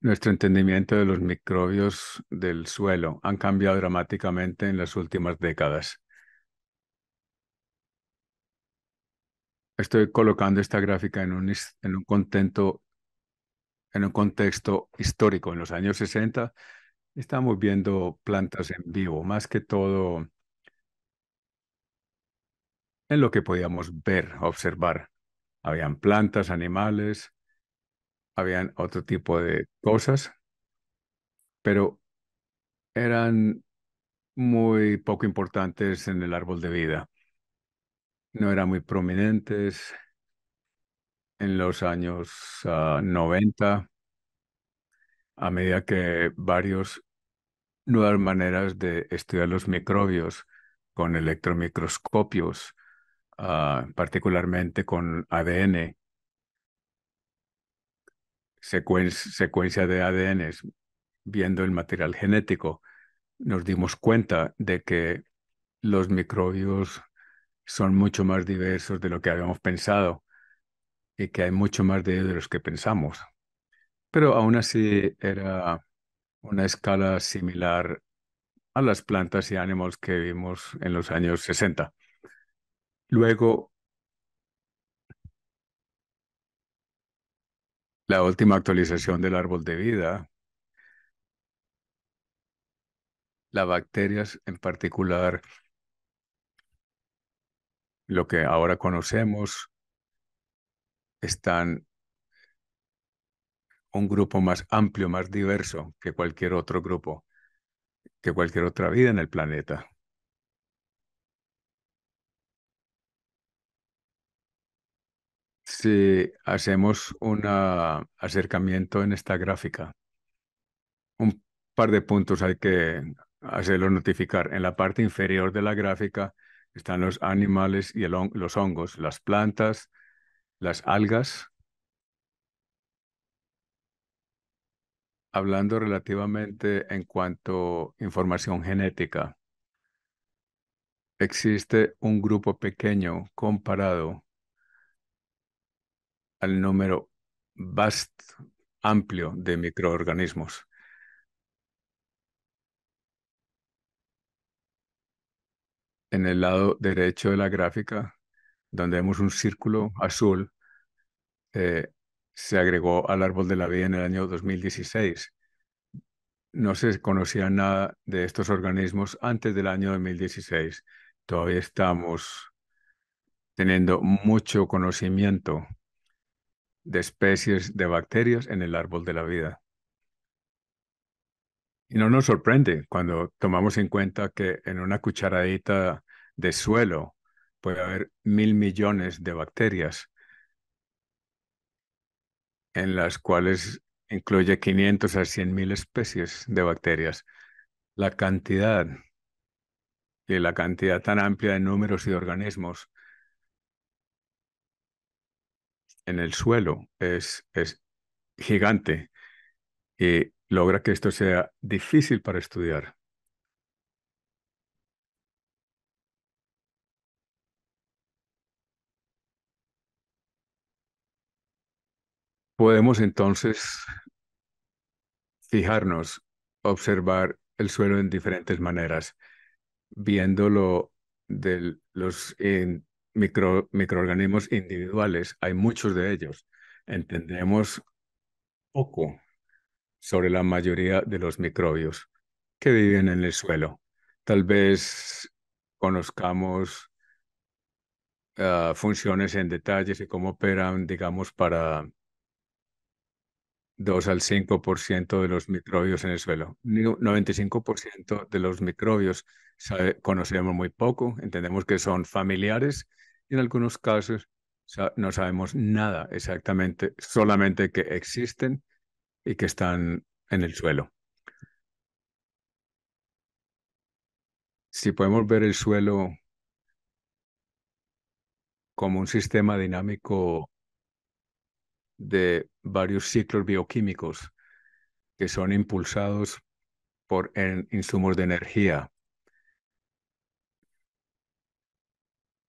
Nuestro entendimiento de los microbios del suelo han cambiado dramáticamente en las últimas décadas. Estoy colocando esta gráfica en un, en un, contento, en un contexto histórico. En los años 60 estamos viendo plantas en vivo, más que todo en lo que podíamos ver, observar. Habían plantas, animales, habían otro tipo de cosas, pero eran muy poco importantes en el árbol de vida. No eran muy prominentes en los años 90, ah, a medida que varios nuevas maneras de estudiar los microbios con electromicroscopios, ah, particularmente con ADN, secuencia de ADN, viendo el material genético, nos dimos cuenta de que los microbios son mucho más diversos de lo que habíamos pensado y que hay mucho más de ellos de los que pensamos. Pero aún así era una escala similar a las plantas y animales que vimos en los años 60. Luego, la última actualización del árbol de vida, las bacterias en particular, lo que ahora conocemos, están un grupo más amplio, más diverso que cualquier otro grupo, que cualquier otra vida en el planeta. si hacemos un acercamiento en esta gráfica, un par de puntos hay que hacerlo notificar. En la parte inferior de la gráfica están los animales y los hongos, las plantas, las algas. Hablando relativamente en cuanto a información genética, existe un grupo pequeño comparado al número vast, amplio de microorganismos. En el lado derecho de la gráfica, donde vemos un círculo azul, eh, se agregó al árbol de la vida en el año 2016. No se conocía nada de estos organismos antes del año 2016. Todavía estamos teniendo mucho conocimiento de especies de bacterias en el árbol de la vida. Y no nos sorprende cuando tomamos en cuenta que en una cucharadita de suelo puede haber mil millones de bacterias, en las cuales incluye 500 a 100 mil especies de bacterias. La cantidad y la cantidad tan amplia de números y de organismos en el suelo es, es gigante y logra que esto sea difícil para estudiar. Podemos entonces fijarnos, observar el suelo en diferentes maneras, viéndolo de los micro, microorganismos individuales, hay muchos de ellos. Entendemos poco sobre la mayoría de los microbios que viven en el suelo. Tal vez conozcamos ah, funciones en detalles y cómo operan, digamos, para 2 al 5% de los microbios en el suelo. 95% de los microbios conocemos muy poco, entendemos que son familiares en algunos casos no sabemos nada exactamente, solamente que existen y que están en el suelo. Si podemos ver el suelo como un sistema dinámico de varios ciclos bioquímicos que son impulsados por insumos de energía,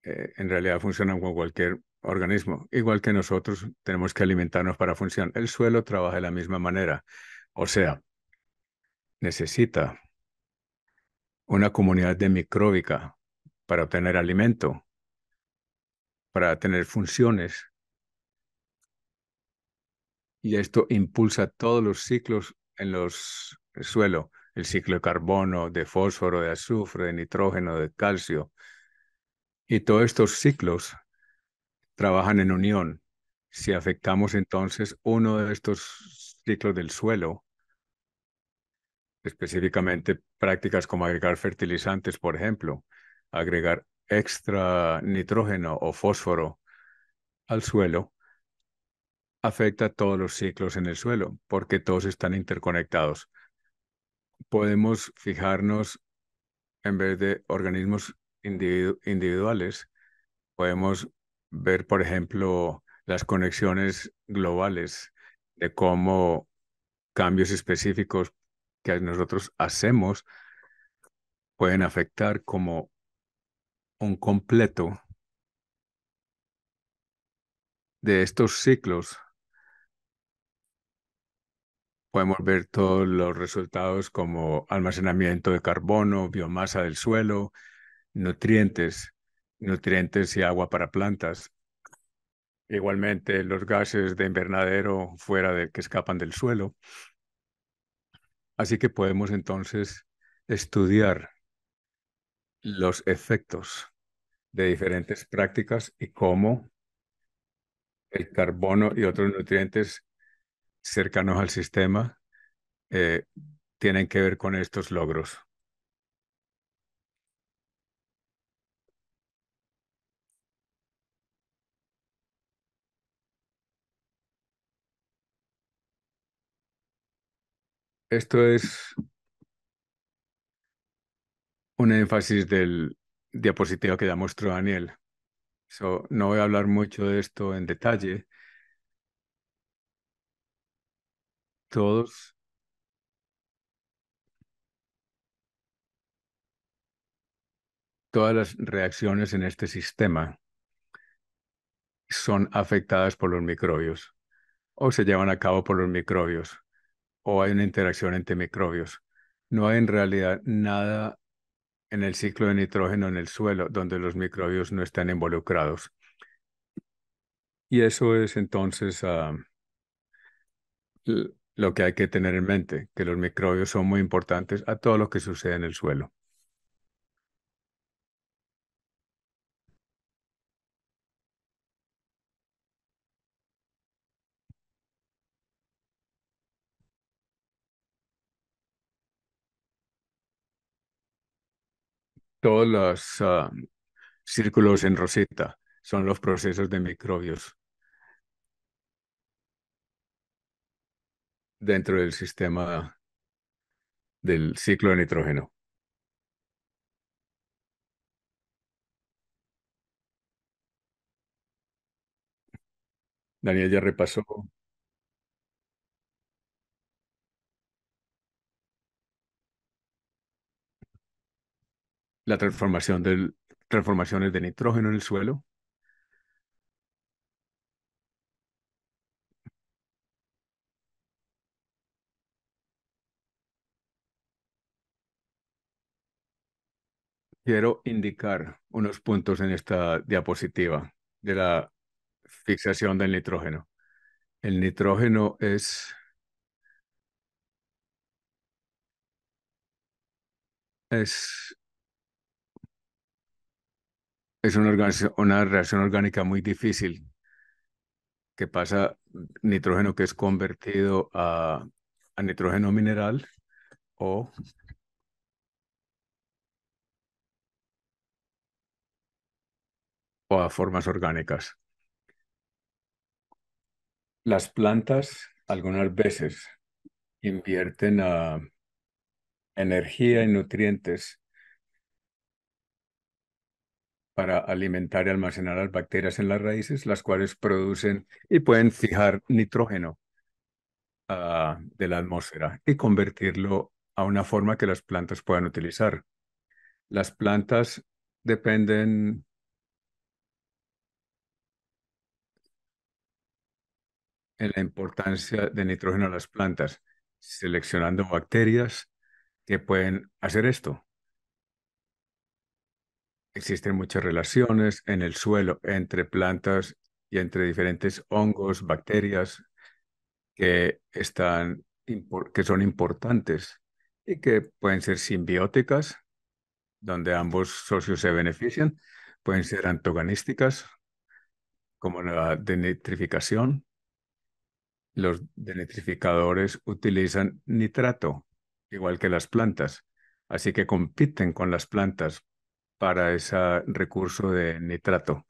Eh, en realidad funcionan con cualquier organismo. Igual que nosotros tenemos que alimentarnos para funcionar. El suelo trabaja de la misma manera. O sea, necesita una comunidad de micróbica para obtener alimento, para tener funciones. Y esto impulsa todos los ciclos en los el suelo, el ciclo de carbono, de fósforo, de azufre, de nitrógeno, de calcio, y todos estos ciclos trabajan en unión. Si afectamos entonces uno de estos ciclos del suelo, específicamente prácticas como agregar fertilizantes, por ejemplo, agregar extra nitrógeno o fósforo al suelo, afecta todos los ciclos en el suelo, porque todos están interconectados. Podemos fijarnos, en vez de organismos individuales, podemos ver, por ejemplo, las conexiones globales de cómo cambios específicos que nosotros hacemos pueden afectar como un completo de estos ciclos. Podemos ver todos los resultados como almacenamiento de carbono, biomasa del suelo, nutrientes, nutrientes y agua para plantas. Igualmente, los gases de invernadero fuera de que escapan del suelo. Así que podemos entonces estudiar los efectos de diferentes prácticas y cómo el carbono y otros nutrientes cercanos al sistema eh, tienen que ver con estos logros. Esto es un énfasis del diapositivo que ya mostró Daniel. no voy a hablar mucho de esto en detalle. Todos todas las reacciones en este sistema son afectadas por los microbios o se llevan a cabo por los microbios o hay una interacción entre microbios. No hay en realidad nada en el ciclo de nitrógeno en el suelo donde los microbios no están involucrados. Y eso es entonces ah, lo que hay que tener en mente, que los microbios son muy importantes a todo lo que sucede en el suelo. todos los ah, círculos en roseta son los procesos de microbios dentro del sistema del ciclo de nitrógeno. Daniel ya repasó la transformación del, transformaciones de nitrógeno en el suelo. Quiero indicar unos puntos en esta diapositiva de la fixación del nitrógeno. El nitrógeno es es es una, reacción orgánica muy difícil que pasa nitrógeno que es convertido a, nitrógeno mineral o a formas orgánicas. Las plantas algunas veces invierten ah, energía y nutrientes para alimentar y almacenar las bacterias en las raíces, las cuales producen y pueden fijar nitrógeno ah, de la atmósfera y convertirlo a una forma que las plantas puedan utilizar. Las plantas dependen en la importancia de nitrógeno a las plantas, seleccionando bacterias que pueden hacer esto. Existen muchas relaciones en el suelo entre plantas y entre diferentes hongos, bacterias que, están, que son importantes y que pueden ser simbióticas, donde ambos socios se benefician, pueden ser antagonísticas, como la denitrificación. Los denitrificadores utilizan nitrato, igual que las plantas, así que compiten con las plantas para ese recurso de nitrato.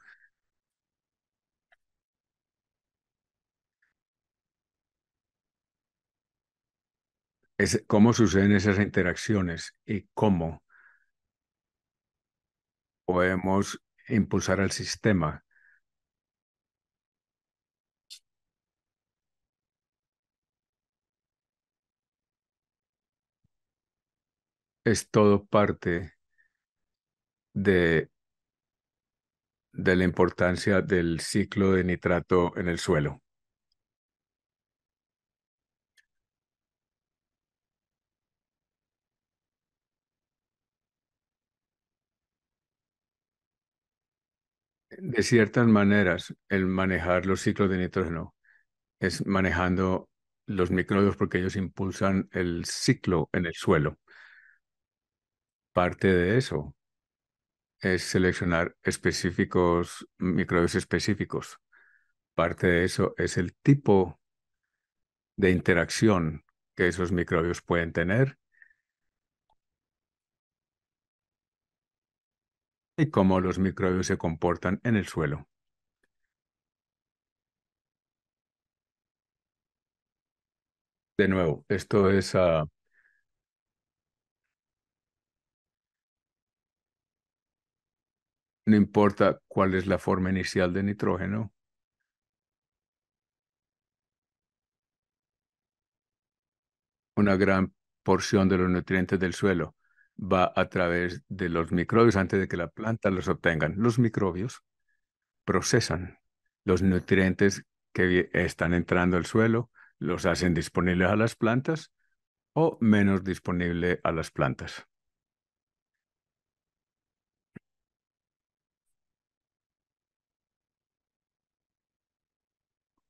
Es, ¿Cómo suceden esas interacciones y cómo podemos impulsar al sistema? Es todo parte de, de la importancia del ciclo de nitrato en el suelo. de ciertas maneras, el manejar los ciclos de nitrógeno es manejando los microbios porque ellos impulsan el ciclo en el suelo. Parte de eso es seleccionar específicos, microbios específicos. Parte de eso es el tipo de interacción que esos microbios pueden tener y cómo los microbios se comportan en el suelo. De nuevo, esto es ah, no importa cuál es la forma inicial de nitrógeno. Una gran porción de los nutrientes del suelo va a través de los microbios antes de que la planta los obtenga. Los microbios procesan los nutrientes que están entrando al suelo, los hacen disponibles a las plantas o menos disponibles a las plantas.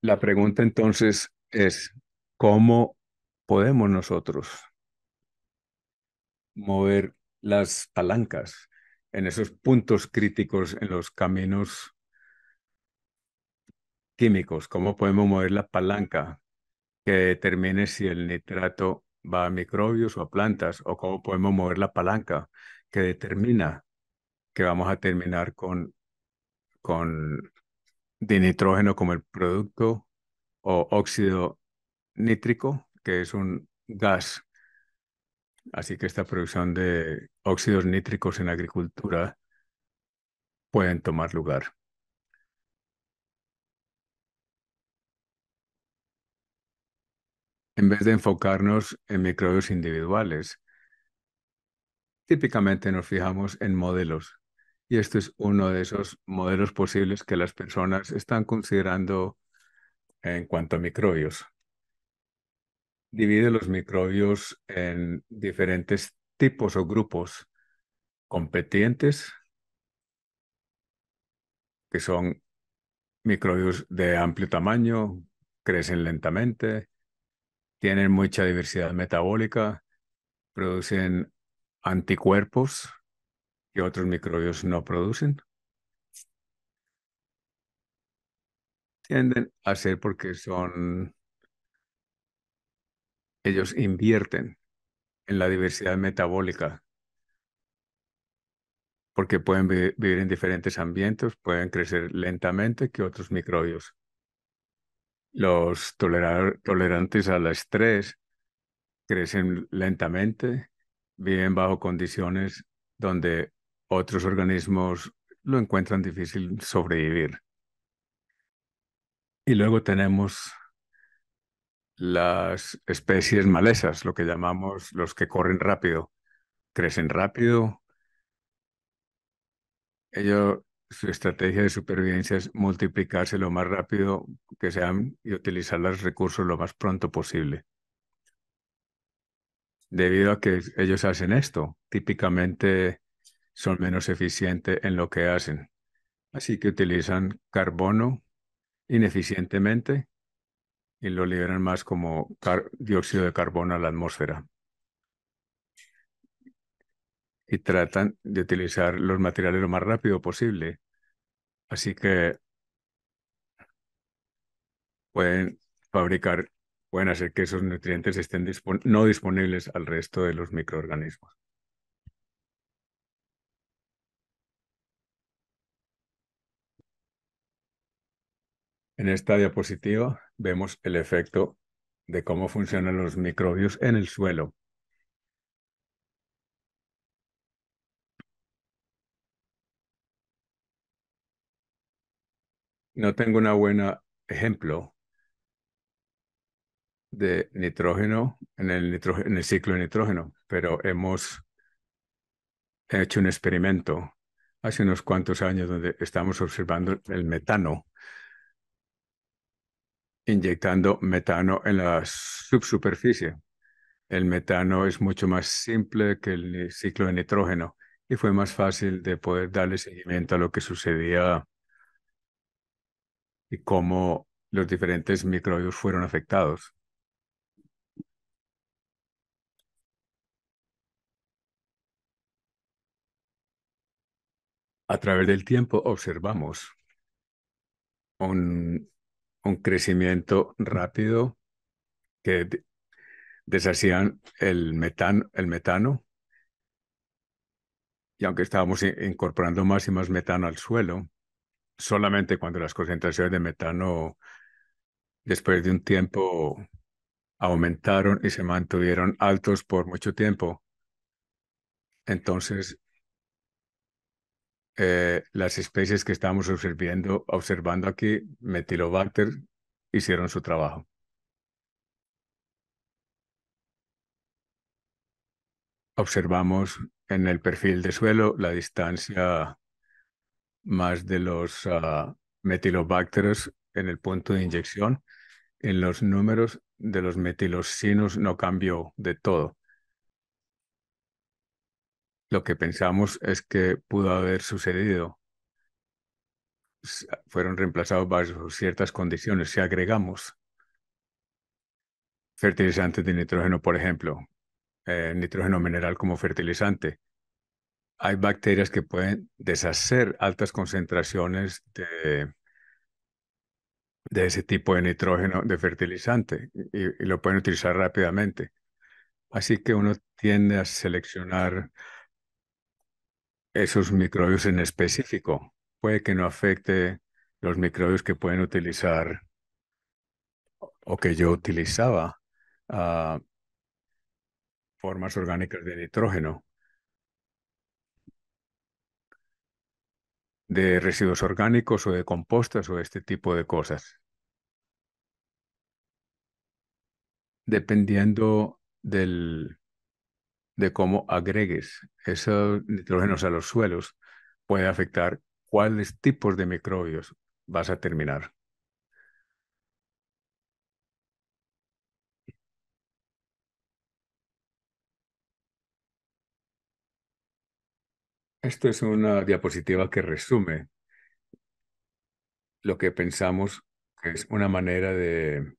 La pregunta entonces es, ¿cómo podemos nosotros mover las palancas en esos puntos críticos, en los caminos químicos? ¿Cómo podemos mover la palanca que determine si el nitrato va a microbios o a plantas? ¿O cómo podemos mover la palanca que determina que vamos a terminar con, con de nitrógeno como el producto o óxido nítrico, que es un gas. Así que esta producción de óxidos nítricos en agricultura pueden tomar lugar. En vez de enfocarnos en microbios individuales, típicamente nos fijamos en modelos y este es uno de esos modelos posibles que las personas están considerando en cuanto a microbios. Divide los microbios en diferentes tipos o grupos competientes, que son microbios de amplio tamaño, crecen lentamente, tienen mucha diversidad metabólica, producen anticuerpos que otros microbios no producen. Tienden a ser porque son, ellos invierten en la diversidad metabólica, porque pueden vivir en diferentes ambientes, pueden crecer lentamente que otros microbios. Los tolerantes al estrés crecen lentamente, viven bajo condiciones donde otros organismos lo encuentran difícil sobrevivir. Y luego tenemos las especies malezas, lo que llamamos los que corren rápido, crecen rápido. Ellos, su estrategia de supervivencia es multiplicarse lo más rápido que sean y utilizar los recursos lo más pronto posible. Debido a que ellos hacen esto, típicamente son menos eficientes en lo que hacen. Así que utilizan carbono ineficientemente y lo liberan más como dióxido de carbono a la atmósfera. Y tratan de utilizar los materiales lo más rápido posible. Así que pueden fabricar, pueden hacer que esos nutrientes estén no disponibles al resto de los microorganismos. En esta diapositiva vemos el efecto de cómo funcionan los microbios en el suelo. No tengo un buen ejemplo de nitrógeno en el, en el ciclo de nitrógeno, pero hemos hecho un experimento hace unos cuantos años donde estamos observando el metano inyectando metano en la subsuperficie. El metano es mucho más simple que el ciclo de nitrógeno y fue más fácil de poder darle seguimiento a lo que sucedía y cómo los diferentes microbios fueron afectados. A través del tiempo observamos un un crecimiento rápido que deshacían el metano, el metano. Y aunque estábamos incorporando más y más metano al suelo, solamente cuando las concentraciones de metano después de un tiempo aumentaron y se mantuvieron altos por mucho tiempo, entonces eh, las especies que estamos observando, observando aquí, Metilobacter, hicieron su trabajo. Observamos en el perfil de suelo la distancia más de los uh, en el punto de inyección. En los números de los metilocinos no cambió de todo lo que pensamos es que pudo haber sucedido. Fueron reemplazados bajo ciertas condiciones. Si agregamos fertilizantes de nitrógeno, por ejemplo, eh, nitrógeno mineral como fertilizante, hay bacterias que pueden deshacer altas concentraciones de, de ese tipo de nitrógeno de fertilizante y, lo pueden utilizar rápidamente. Así que uno tiende a seleccionar esos microbios en específico. Puede que no afecte los microbios que pueden utilizar o que yo utilizaba, ah, formas orgánicas de nitrógeno, de residuos orgánicos o de compostas o este tipo de cosas. Dependiendo del de cómo agregues esos nitrógenos a los suelos puede afectar cuáles tipos de microbios vas a terminar. Esto es una diapositiva que resume lo que pensamos que es una manera de,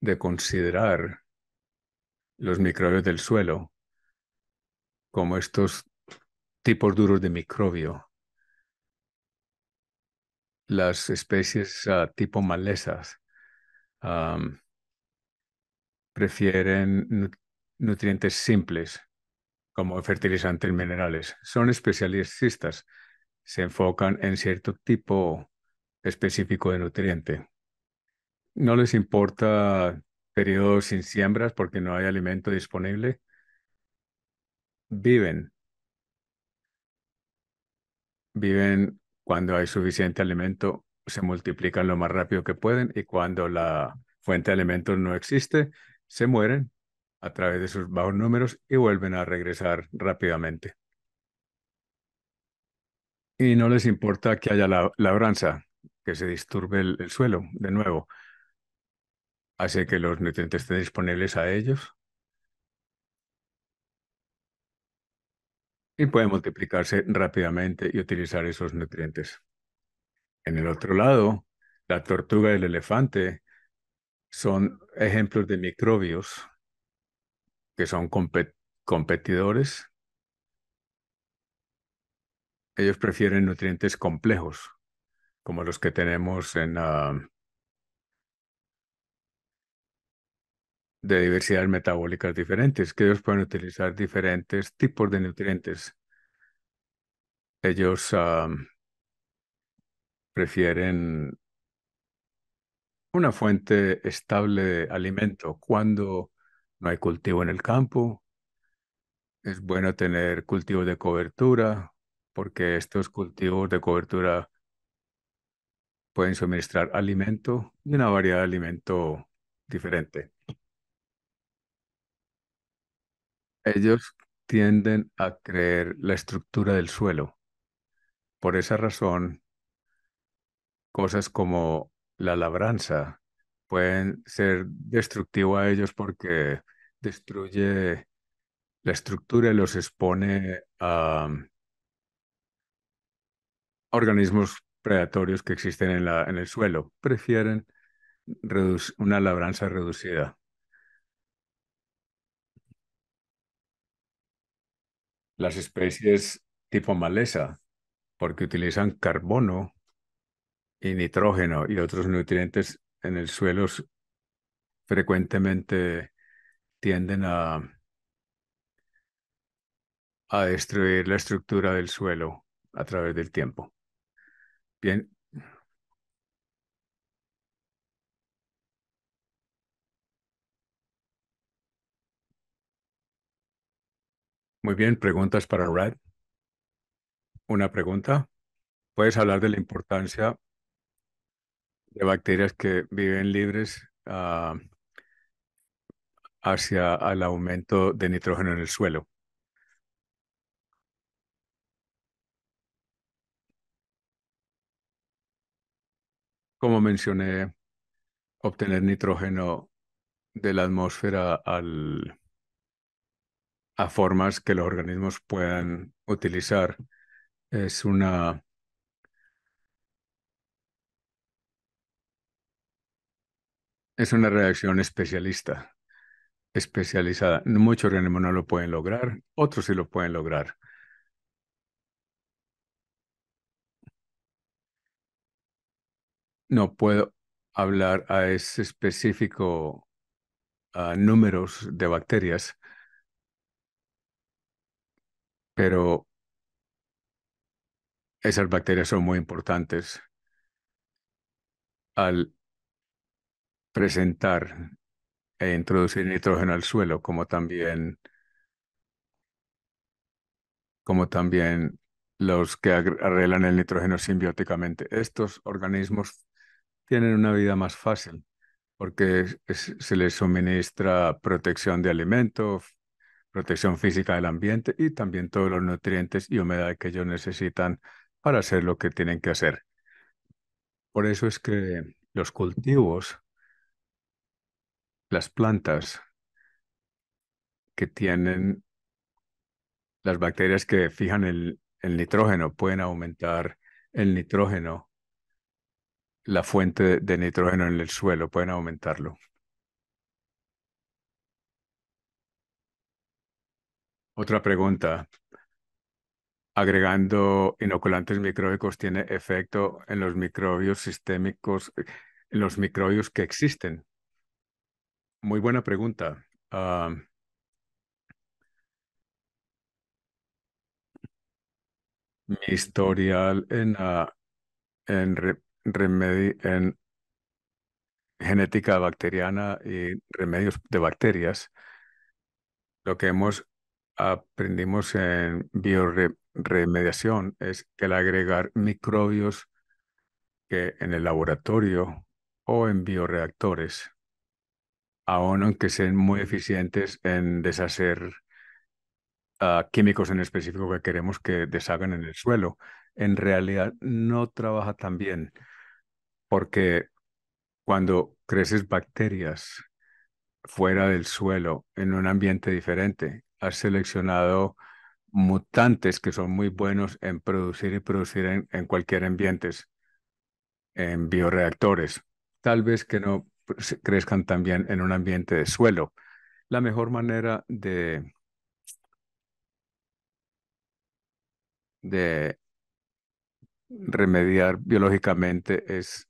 de considerar los microbios del suelo, como estos tipos duros de microbio, las especies ah, tipo malezas prefieren nutrientes simples como fertilizantes minerales. Son especialistas, se enfocan en cierto tipo específico de nutriente. No les importa periodos sin siembras porque no hay alimento disponible, viven. Viven cuando hay suficiente alimento, se multiplican lo más rápido que pueden y cuando la fuente de alimento no existe, se mueren a través de sus bajos números y vuelven a regresar rápidamente. Y no les importa que haya la labranza, que se disturbe el suelo de nuevo hace que los nutrientes estén disponibles a ellos. Y pueden multiplicarse rápidamente y utilizar esos nutrientes. En el otro lado, la tortuga y el elefante son ejemplos de microbios que son competidores. Ellos prefieren nutrientes complejos, como los que tenemos en, ah, de diversidad metabólicas diferentes, que ellos pueden utilizar diferentes tipos de nutrientes. Ellos prefieren una fuente estable de alimento cuando no hay cultivo en el campo. Es bueno tener cultivos de cobertura porque estos cultivos de cobertura pueden suministrar alimento y una variedad de alimento diferente. Ellos tienden a creer la estructura del suelo. Por esa razón, cosas como la labranza pueden ser destructivas a ellos porque destruye la estructura y los expone a organismos predatorios que existen en, la, en el suelo. Prefieren una labranza reducida. las especies tipo maleza, porque utilizan carbono y nitrógeno y otros nutrientes en el suelo frecuentemente tienden a, a destruir la estructura del suelo a través del tiempo. Bien, Muy bien, preguntas para Red. Una pregunta. ¿Puedes hablar de la importancia de bacterias que viven libres ah, hacia el aumento de nitrógeno en el suelo? Como mencioné, obtener nitrógeno de la atmósfera al a formas que los organismos puedan utilizar. Es una... Es una reacción especialista, especializada. Muchos organismos no lo pueden lograr, otros sí lo pueden lograr. No puedo hablar a ese específico a números de bacterias, pero esas bacterias son muy importantes al presentar e introducir nitrógeno al suelo, como también, como también los que arreglan el nitrógeno simbióticamente. Estos organismos tienen una vida más fácil porque se les suministra protección de alimentos, protección física del ambiente y también todos los nutrientes y humedad que ellos necesitan para hacer lo que tienen que hacer. Por eso es que los cultivos, las plantas que tienen las bacterias que fijan el, nitrógeno, pueden aumentar el nitrógeno, la fuente de nitrógeno en el suelo, pueden aumentarlo. Otra pregunta. ¿Agregando inoculantes micróbicos tiene efecto en los microbios sistémicos, eh, en los microbios que existen? Muy buena pregunta. Ah, mi historial en, ah, en, en genética bacteriana y remedios de bacterias, lo que hemos aprendimos en bioremediación es el agregar microbios que en el laboratorio o en bioreactores, aun aunque sean muy eficientes en deshacer ah, químicos en específico que queremos que deshagan en el suelo, en realidad no trabaja tan bien, porque cuando creces bacterias fuera del suelo, en un ambiente diferente, has seleccionado mutantes que son muy buenos en producir y producir en, cualquier ambiente, en bioreactores. Tal vez que no pues, crezcan también en un ambiente de suelo. La mejor manera de, de remediar biológicamente es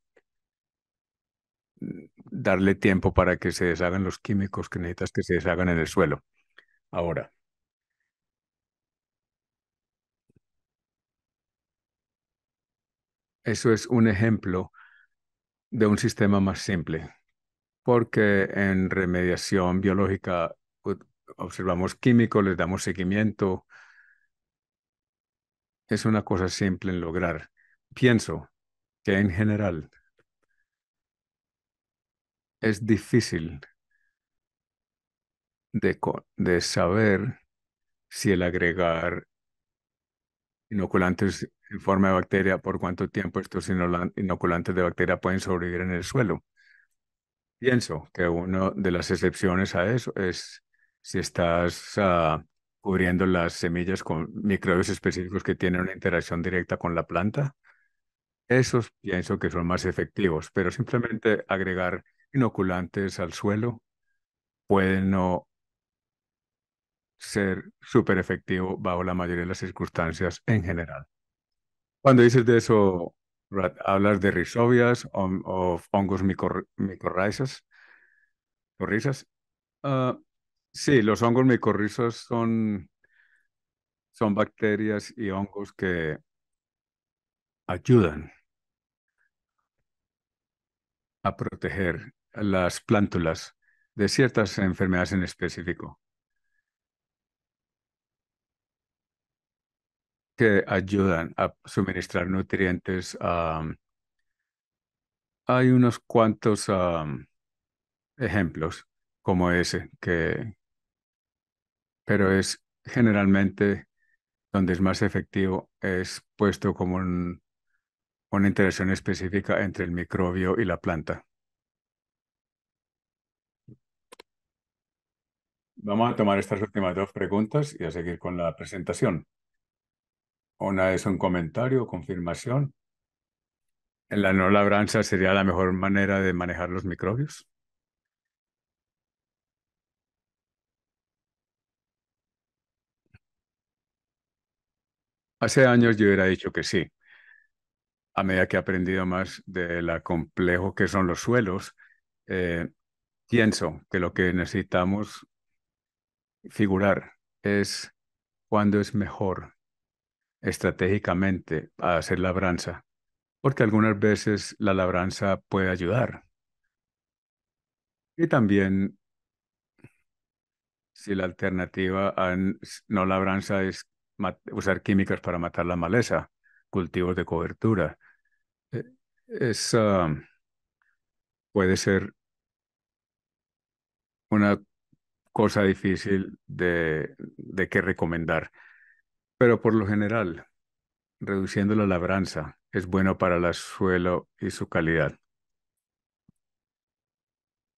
darle tiempo para que se deshagan los químicos que necesitas que se deshagan en el suelo ahora. Eso es un ejemplo de un sistema más simple, porque en remediación biológica pues, observamos químicos, les damos seguimiento. Es una cosa simple en lograr. Pienso que en general es difícil de, saber si el agregar inoculantes en forma de bacteria, por cuánto tiempo estos inoculantes de bacteria pueden sobrevivir en el suelo. Pienso que una de las excepciones a eso es si estás ah, cubriendo las semillas con microbios específicos que tienen una interacción directa con la planta. Esos pienso que son más efectivos, pero simplemente agregar inoculantes al suelo puede no ser súper efectivo bajo la mayoría de las circunstancias en general. Cuando dices de eso, hablas de rizobias o, hongos micor, micorrizas. Ah, sí, los hongos micorrizas son, son bacterias y hongos que ayudan a proteger las plántulas de ciertas enfermedades en específico. que ayudan a suministrar nutrientes. hay unos cuantos ejemplos como ese, pero es generalmente donde es más efectivo, es puesto como una interacción específica entre el microbio y la planta. Vamos a tomar estas últimas dos preguntas y a seguir con la presentación. Una es un comentario o confirmación. La no labranza sería la mejor manera de manejar los microbios. Hace años yo hubiera dicho que sí. A medida que he aprendido más de lo complejo que son los suelos, eh, pienso que lo que necesitamos figurar es cuándo es mejor estratégicamente a hacer labranza, porque algunas veces la labranza puede ayudar. Y también, si la alternativa a no labranza es usar químicas para matar la maleza, cultivos de cobertura, eh, es, ah, puede ser una cosa difícil de, de qué recomendar. Pero por lo general, reduciendo la labranza es bueno para el suelo y su calidad.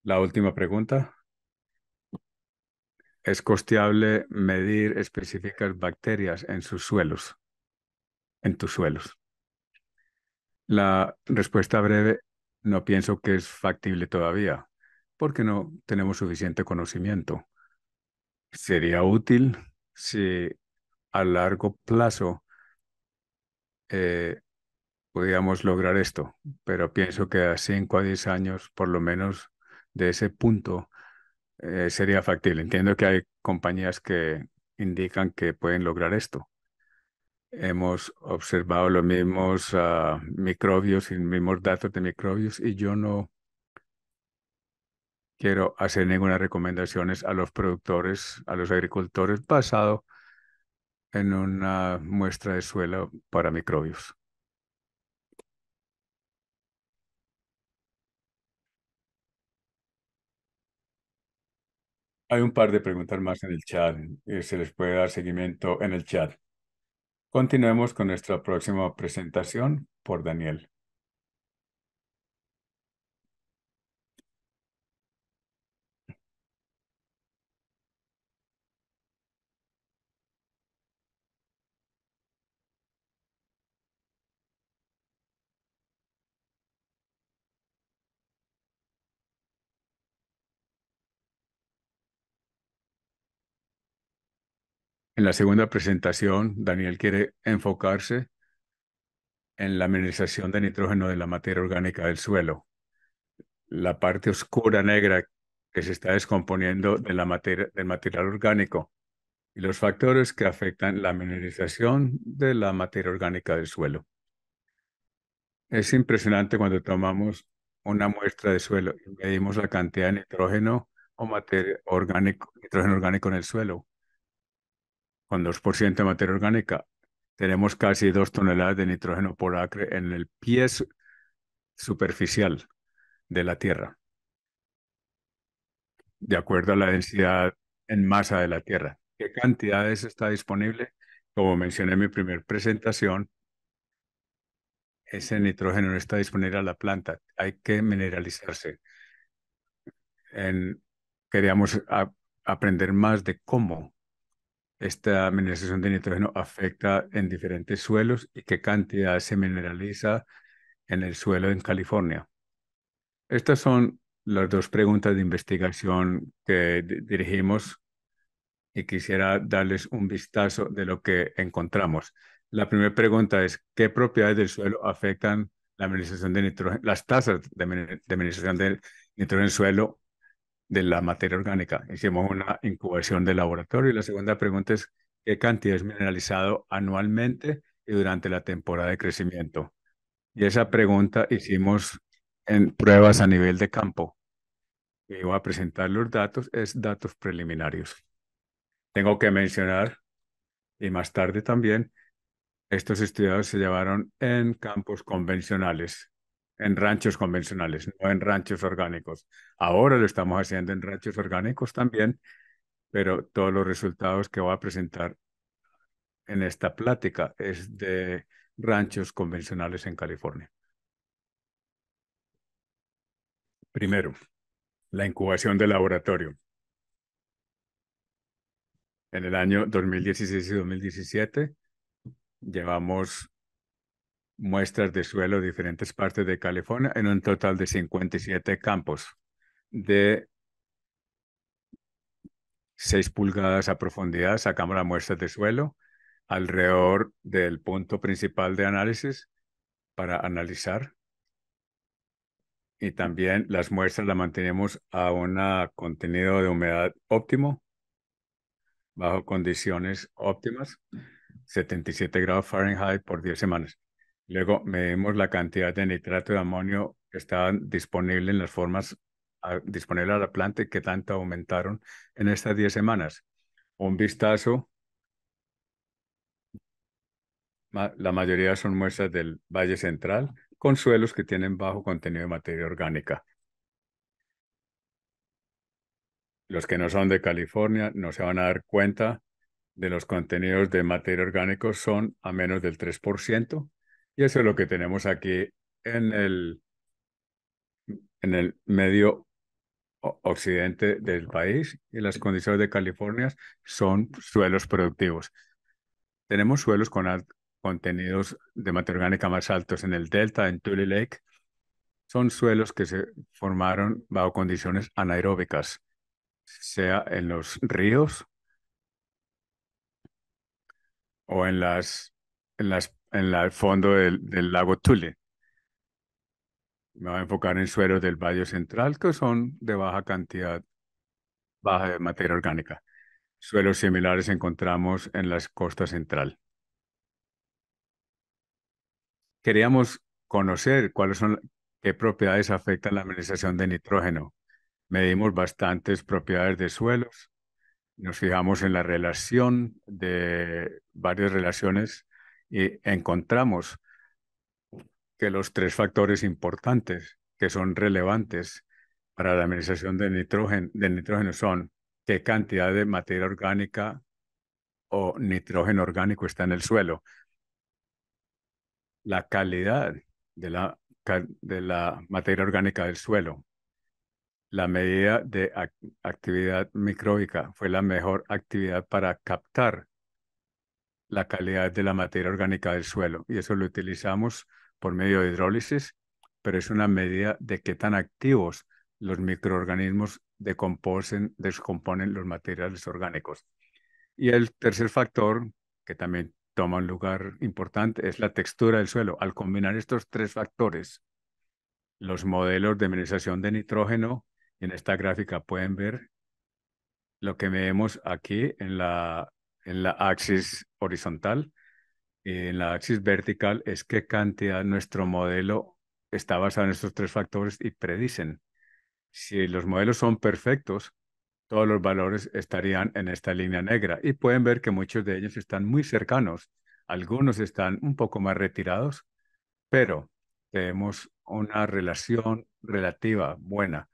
La última pregunta. ¿Es costeable medir específicas bacterias en sus suelos, en tus suelos? La respuesta breve, no pienso que es factible todavía, porque no tenemos suficiente conocimiento. Sería útil si a largo plazo eh, podíamos lograr esto, pero pienso que a 5 a 10 años, por lo menos de ese punto, eh, sería factible. Entiendo que hay compañías que indican que pueden lograr esto. Hemos observado los mismos ah, microbios y los mismos datos de microbios y yo no quiero hacer ninguna recomendaciones a los productores, a los agricultores, basado en una muestra de suelo para microbios. Hay un par de preguntas más en el chat y eh, se les puede dar seguimiento en el chat. Continuemos con nuestra próxima presentación por Daniel. En la segunda presentación, Daniel quiere enfocarse en la mineralización de nitrógeno de la materia orgánica del suelo. La parte oscura negra que se está descomponiendo de la materia, del material orgánico y los factores que afectan la mineralización de la materia orgánica del suelo. Es impresionante cuando tomamos una muestra de suelo y medimos la cantidad de nitrógeno o materia orgánico, nitrógeno orgánico en el suelo con 2% de materia orgánica. Tenemos casi 2 toneladas de nitrógeno por acre en el pie superficial de la Tierra, de acuerdo a la densidad en masa de la Tierra. ¿Qué cantidades está disponible? Como mencioné en mi primera presentación, ese nitrógeno no está disponible a la planta, hay que mineralizarse. queríamos aprender más de cómo esta mineralización de nitrógeno afecta en diferentes suelos y qué cantidad se mineraliza en el suelo en California. Estas son las dos preguntas de investigación que dirigimos y quisiera darles un vistazo de lo que encontramos. La primera pregunta es, ¿qué propiedades del suelo afectan la mineralización de nitrógeno, las tasas de, mineralización de nitrógeno en el suelo de la materia orgánica. Hicimos una incubación de laboratorio y la segunda pregunta es qué cantidad es mineralizado anualmente y durante la temporada de crecimiento. Y esa pregunta hicimos en pruebas a nivel de campo. Y voy a presentar los datos, es datos preliminarios. Tengo que mencionar, y más tarde también, estos estudios se llevaron en campos convencionales, en ranchos convencionales, no en ranchos orgánicos. Ahora lo estamos haciendo en ranchos orgánicos también, pero todos los resultados que voy a presentar en esta plática es de ranchos convencionales en California. Primero, la incubación de laboratorio. En el año 2016 y 2017 llevamos muestras de suelo de diferentes partes de California en un total de 57 campos de 6 pulgadas a profundidad. Sacamos las muestras de suelo alrededor del punto principal de análisis para analizar. Y también las muestras las mantenemos a un contenido de humedad óptimo, bajo condiciones óptimas, 77 grados Fahrenheit por 10 semanas. Luego medimos la cantidad de nitrato de amonio que está disponible en las formas ah, disponibles a la planta y qué tanto aumentaron en estas 10 semanas. Un vistazo. La mayoría son muestras del Valle Central con suelos que tienen bajo contenido de materia orgánica. Los que no son de California no se van a dar cuenta de los contenidos de materia orgánica son a menos del 3%. Y eso es lo que tenemos aquí en el, en el medio occidente del país y las condiciones de California son suelos productivos. Tenemos suelos con contenidos de materia orgánica más altos en el delta, en Tule Lake. Son suelos que se formaron bajo condiciones anaeróbicas, sea en los ríos o en las, en las en el fondo del, lago Tule. Me voy a enfocar en suelos del Valle Central, que son de baja cantidad, baja de materia orgánica. Suelos similares encontramos en la costa central. Queríamos conocer cuáles son, qué propiedades afectan la administración de nitrógeno. Medimos bastantes propiedades de suelos, nos fijamos en la relación de varias relaciones y encontramos que los tres factores importantes que son relevantes para la administración de nitrógeno, nitrógeno son qué cantidad de materia orgánica o nitrógeno orgánico está en el suelo, la calidad de la, materia orgánica del suelo, la medida de actividad micróbica fue la mejor actividad para captar la calidad de la materia orgánica del suelo y eso lo utilizamos por medio de hidrólisis, pero es una medida de qué tan activos los microorganismos descomponen los materiales orgánicos. Y el tercer factor, que también toma un lugar importante, es la textura del suelo. Al combinar estos tres factores, los modelos de mineralización de nitrógeno, en esta gráfica pueden ver lo que vemos aquí en la en la axis horizontal. Y en la axis vertical es qué cantidad nuestro modelo está basado en estos tres factores y predicen. Si los modelos son perfectos, todos los valores estarían en esta línea negra y pueden ver que muchos de ellos están muy cercanos. Algunos están un poco más retirados, pero tenemos una relación relativa buena.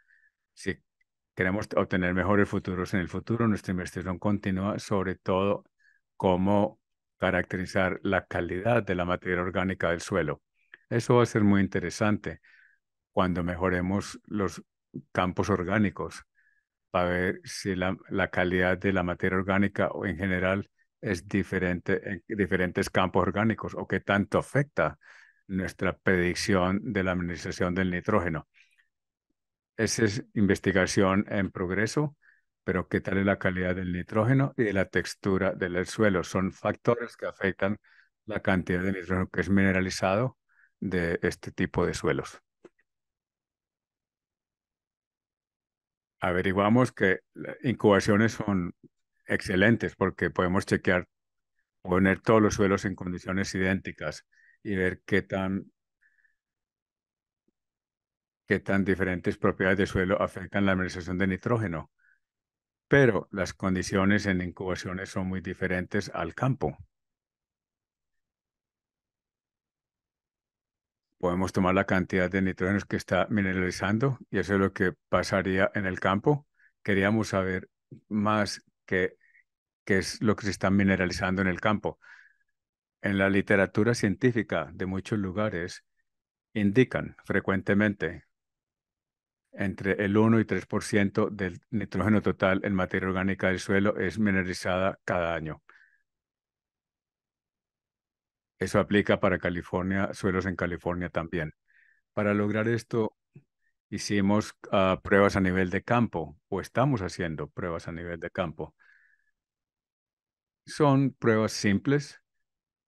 Queremos obtener mejores futuros en el futuro. Nuestra investigación continúa sobre todo cómo caracterizar la calidad de la materia orgánica del suelo. Eso va a ser muy interesante cuando mejoremos los campos orgánicos para ver si la, la calidad de la materia orgánica o en general es diferente en diferentes campos orgánicos o qué tanto afecta nuestra predicción de la administración del nitrógeno. Esa es investigación en progreso, pero ¿qué tal es la calidad del nitrógeno y de la textura del suelo? Son factores que afectan la cantidad de nitrógeno que es mineralizado de este tipo de suelos. Averiguamos que incubaciones son excelentes porque podemos chequear, poner todos los suelos en condiciones idénticas y ver qué tan qué tan diferentes propiedades de suelo afectan la mineralización de nitrógeno. Pero las condiciones en incubaciones son muy diferentes al campo. Podemos tomar la cantidad de nitrógenos que está mineralizando y eso es lo que pasaría en el campo. Queríamos saber más qué, qué es lo que se está mineralizando en el campo. En la literatura científica de muchos lugares indican frecuentemente entre el 1 y 3% del nitrógeno total en materia orgánica del suelo es mineralizada cada año. Eso aplica para California, suelos en California también. Para lograr esto, hicimos ah, pruebas a nivel de campo, o estamos haciendo pruebas a nivel de campo. Son pruebas simples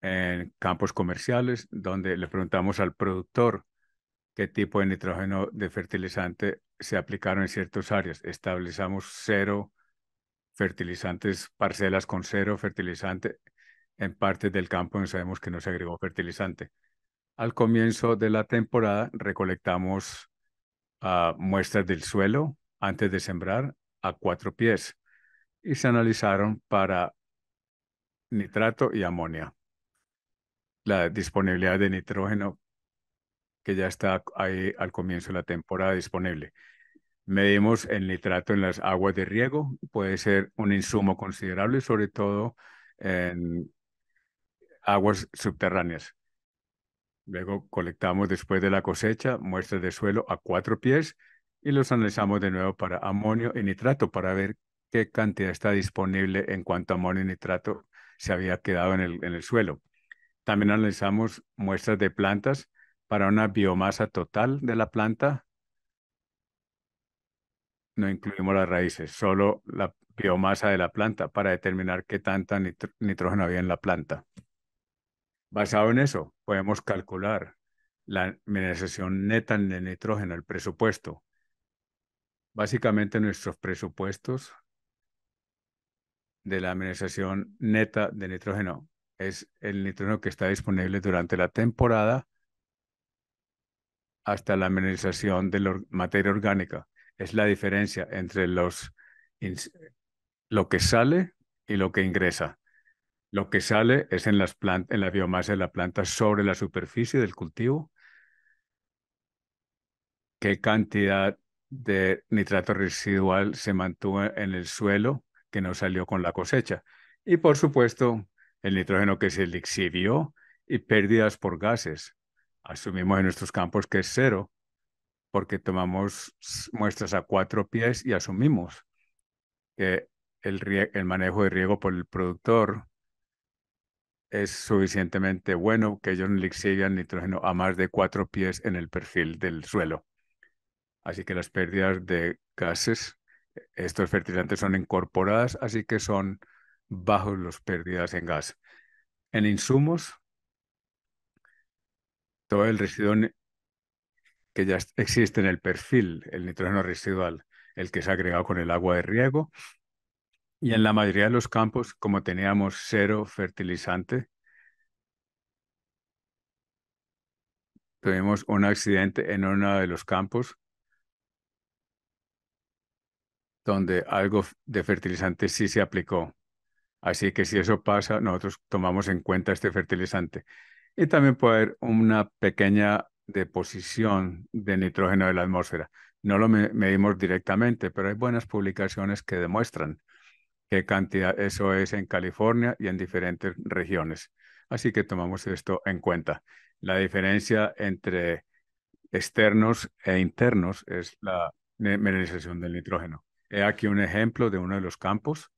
en campos comerciales, donde le preguntamos al productor qué tipo de nitrógeno de fertilizante se aplicaron en ciertas áreas. Estabilizamos cero fertilizantes, parcelas con cero fertilizante en parte del campo donde sabemos que no se agregó fertilizante. Al comienzo de la temporada recolectamos ah, muestras del suelo antes de sembrar a cuatro pies y se analizaron para nitrato y amonia. La disponibilidad de nitrógeno que ya está ahí al comienzo de la temporada disponible. Medimos el nitrato en las aguas de riego, puede ser un insumo considerable, sobre todo en aguas subterráneas. Luego colectamos después de la cosecha muestras de suelo a cuatro pies y los analizamos de nuevo para amonio y nitrato para ver qué cantidad está disponible en cuanto a amonio y nitrato se había quedado en el, en el suelo. También analizamos muestras de plantas para una biomasa total de la planta, no incluimos las raíces, solo la biomasa de la planta para determinar qué tanta nitrógeno había en la planta. Basado en eso, podemos calcular la mineralización neta de nitrógeno, el presupuesto. Básicamente nuestros presupuestos de la mineralización neta de nitrógeno es el nitrógeno que está disponible durante la temporada hasta la mineralización de la materia orgánica. Es la diferencia entre los, lo que sale y lo que ingresa. Lo que sale es en, las en la biomasa de la planta sobre la superficie del cultivo. ¿Qué cantidad de nitrato residual se mantuvo en el suelo que no salió con la cosecha? Y por supuesto, el nitrógeno que se exhibió y pérdidas por gases asumimos en nuestros campos que es cero, porque tomamos muestras a cuatro pies y asumimos que el, manejo de riego por el productor es suficientemente bueno que ellos no le exigan nitrógeno a más de cuatro pies en el perfil del suelo. Así que las pérdidas de gases, estos fertilizantes son incorporadas, así que son bajos los pérdidas en gas. En insumos, todo el residuo que ya existe en el perfil, el nitrógeno residual, el que se ha agregado con el agua de riego. Y en la mayoría de los campos, como teníamos cero fertilizante, tuvimos un accidente en uno de los campos donde algo de fertilizante sí se aplicó. Así que si eso pasa, nosotros tomamos en cuenta este fertilizante y también puede haber una pequeña deposición de nitrógeno de la atmósfera. No lo medimos directamente, pero hay buenas publicaciones que demuestran qué cantidad eso es en California y en diferentes regiones. Así que tomamos esto en cuenta. La diferencia entre externos e internos es la mineralización del nitrógeno. He aquí un ejemplo de uno de los campos.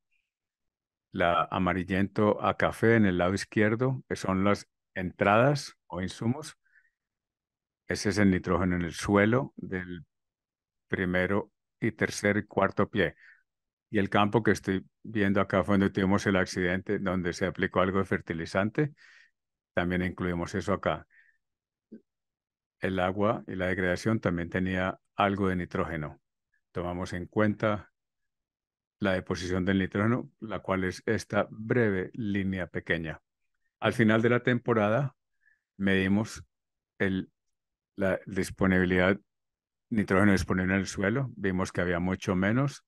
La amarillento a café en el lado izquierdo son las entradas o insumos. Ese es el nitrógeno en el suelo del primero y tercer y cuarto pie. Y el campo que estoy viendo acá fue donde tuvimos el accidente, donde se aplicó algo de fertilizante. También incluimos eso acá. El agua y la degradación también tenía algo de nitrógeno. Tomamos en cuenta la deposición del nitrógeno, la cual es esta breve línea pequeña. Al final de la temporada medimos la disponibilidad nitrógeno disponible en el suelo, vimos que había mucho menos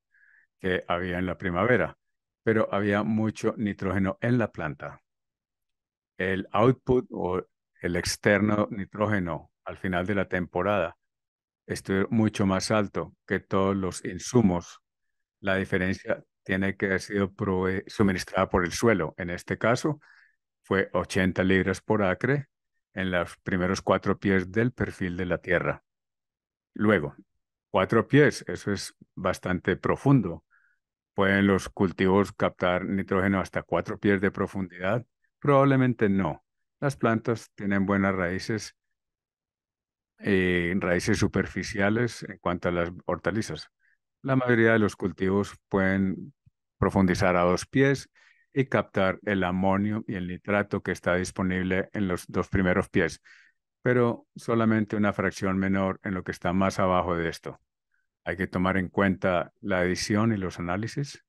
que había en la primavera, pero había mucho nitrógeno en la planta. El output o el externo nitrógeno al final de la temporada estuvo mucho más alto que todos los insumos. La diferencia tiene que haber sido suministrada por el suelo. En este caso, fue 80 libras por acre en los primeros cuatro pies del perfil de la Tierra. Luego, cuatro pies, eso es bastante profundo. ¿Pueden los cultivos captar nitrógeno hasta cuatro pies de profundidad? Probablemente no. Las plantas tienen buenas raíces, eh, raíces superficiales en cuanto a las hortalizas. La mayoría de los cultivos pueden profundizar a dos pies y captar el amonio y el nitrato que está disponible en los dos primeros pies, pero solamente una fracción menor en lo que está más abajo de esto. Hay que tomar en cuenta la edición y los análisis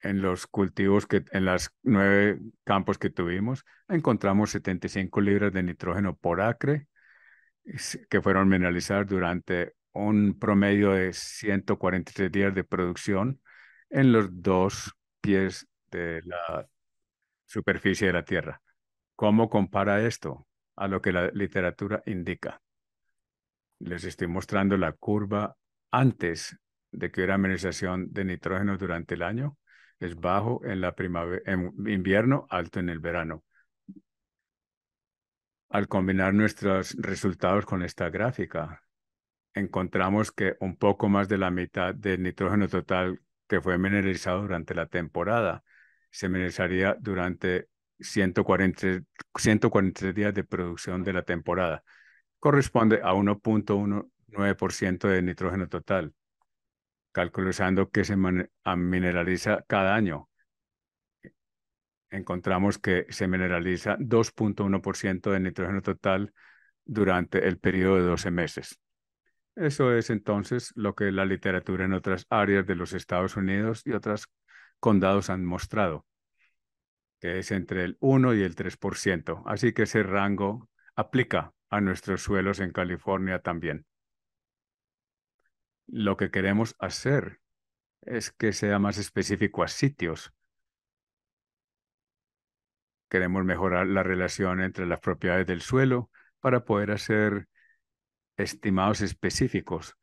en los cultivos que en los nueve campos que tuvimos encontramos 75 libras de nitrógeno por acre que fueron mineralizadas durante un promedio de 143 días de producción en los dos pies de la superficie de la Tierra. ¿Cómo compara esto a lo que la literatura indica? Les estoy mostrando la curva antes de que hubiera amenización de nitrógeno durante el año. Es bajo en la en invierno, alto en el verano. Al combinar nuestros resultados con esta gráfica, encontramos que un poco más de la mitad del nitrógeno total que fue mineralizado durante la temporada. Se mineralizaría durante 143 días de producción de la temporada. Corresponde a 1.19% de nitrógeno total, calculando que se mineraliza cada año. Encontramos que se mineraliza 2.1% de nitrógeno total durante el periodo de 12 meses. Eso es entonces lo que la literatura en otras áreas de los Estados Unidos y otros condados han mostrado, que es entre el 1 y el 3%. Así que ese rango aplica a nuestros suelos en California también. Lo que queremos hacer es que sea más específico a sitios. Queremos mejorar la relación entre las propiedades del suelo para poder hacer estimados específicos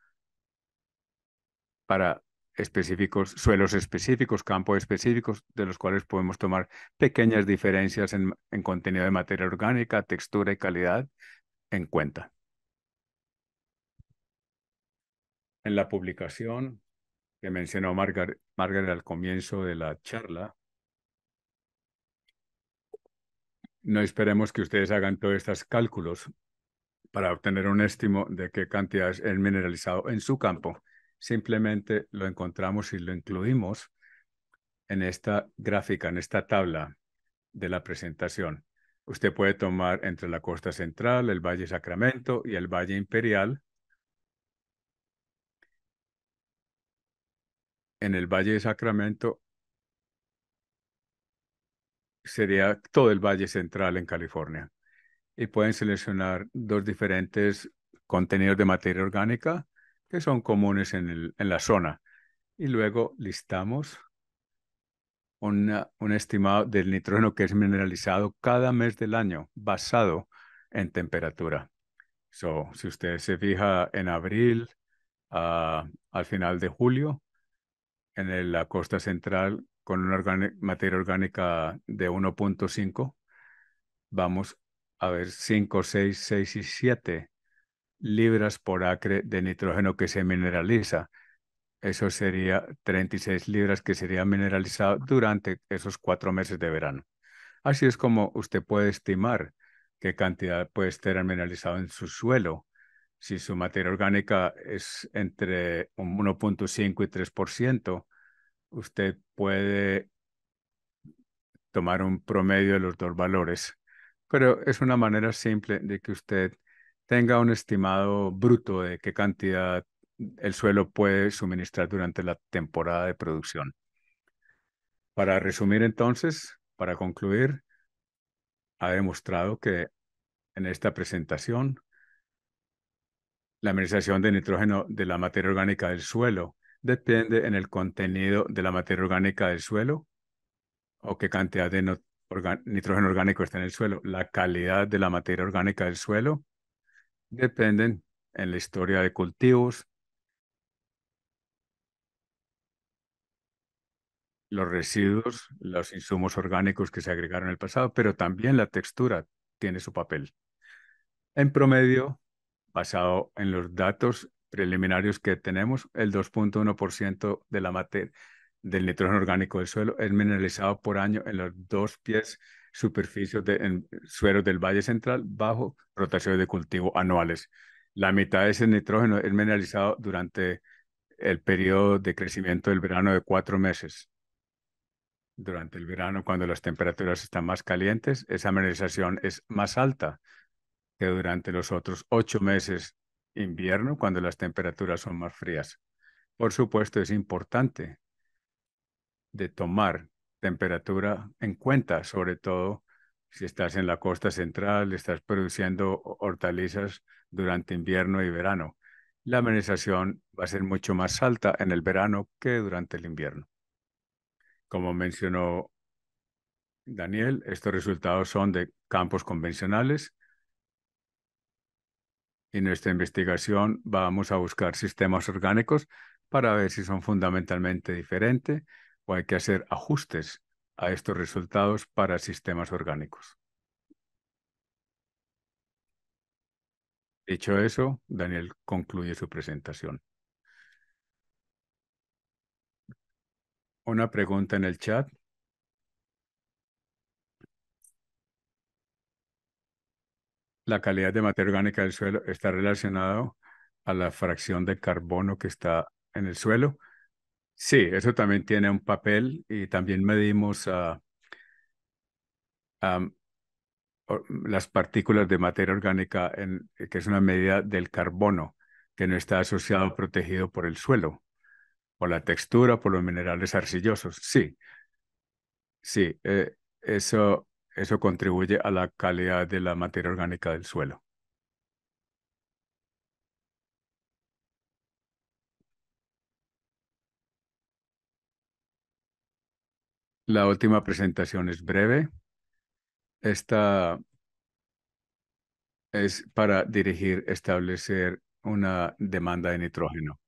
para específicos, suelos específicos, campos específicos, de los cuales podemos tomar pequeñas diferencias en, en contenido de materia orgánica, textura y calidad en cuenta. En la publicación que mencionó Margaret, Margaret al comienzo de la charla, no esperemos que ustedes hagan todos estos cálculos para obtener un estimo de qué cantidades es el mineralizado en su campo. Simplemente lo encontramos y lo incluimos en esta gráfica, en esta tabla de la presentación. Usted puede tomar entre la costa central, el Valle Sacramento y el Valle Imperial. En el Valle de Sacramento sería todo el Valle Central en California y pueden seleccionar dos diferentes contenidos de materia orgánica que son comunes en, la zona. Y luego listamos un estimado del nitrógeno que es mineralizado cada mes del año basado en temperatura. So, si usted se fija en abril, ah, al final de julio, en la costa central con una materia orgánica de 1.5, vamos a ver, 5, 6, 6 y 7 libras por acre de nitrógeno que se mineraliza. Eso sería 36 libras que sería mineralizado durante esos cuatro meses de verano. Así es como usted puede estimar qué cantidad puede estar mineralizado en su suelo. Si su materia orgánica es entre 1.5 y 3%, usted puede tomar un promedio de los dos valores pero es una manera simple de que usted tenga un estimado bruto de qué cantidad el suelo puede suministrar durante la temporada de producción. Para resumir entonces, para concluir, ha demostrado que en esta presentación la administración de nitrógeno de la materia orgánica del suelo depende en el contenido de la materia orgánica del suelo o qué cantidad de, no nitrógeno orgánico está en el suelo, la calidad de la materia orgánica del suelo, depende en la historia de cultivos, los residuos, los insumos orgánicos que se agregaron en el pasado, pero también la textura tiene su papel. En promedio, basado en los datos preliminarios que tenemos, el 2.1% de la materia del nitrógeno orgánico del suelo es mineralizado por año en los dos pies superficies de, en suelos del Valle Central bajo rotaciones de cultivo anuales. La mitad de ese nitrógeno es mineralizado durante el periodo de crecimiento del verano de cuatro meses. Durante el verano, cuando las temperaturas están más calientes, esa mineralización es más alta que durante los otros ocho meses invierno, cuando las temperaturas son más frías. Por supuesto, es importante de tomar temperatura en cuenta, sobre todo si estás en la costa central, estás produciendo hortalizas durante invierno y verano. La amenización va a ser mucho más alta en el verano que durante el invierno. Como mencionó Daniel, estos resultados son de campos convencionales En nuestra investigación vamos a buscar sistemas orgánicos para ver si son fundamentalmente diferentes hay que hacer ajustes a estos resultados para sistemas orgánicos. Dicho eso, Daniel concluye su presentación. Una pregunta en el chat. La calidad de materia orgánica del suelo está relacionada a la fracción de carbono que está en el suelo Sí, eso también tiene un papel y también medimos ah, las partículas de materia orgánica, en, que es una medida del carbono que no está asociado protegido por el suelo, por la textura, por los minerales arcillosos. Sí, sí, eh, eso, eso contribuye a la calidad de la materia orgánica del suelo. La última presentación es breve. Esta es para dirigir, establecer una demanda de nitrógeno.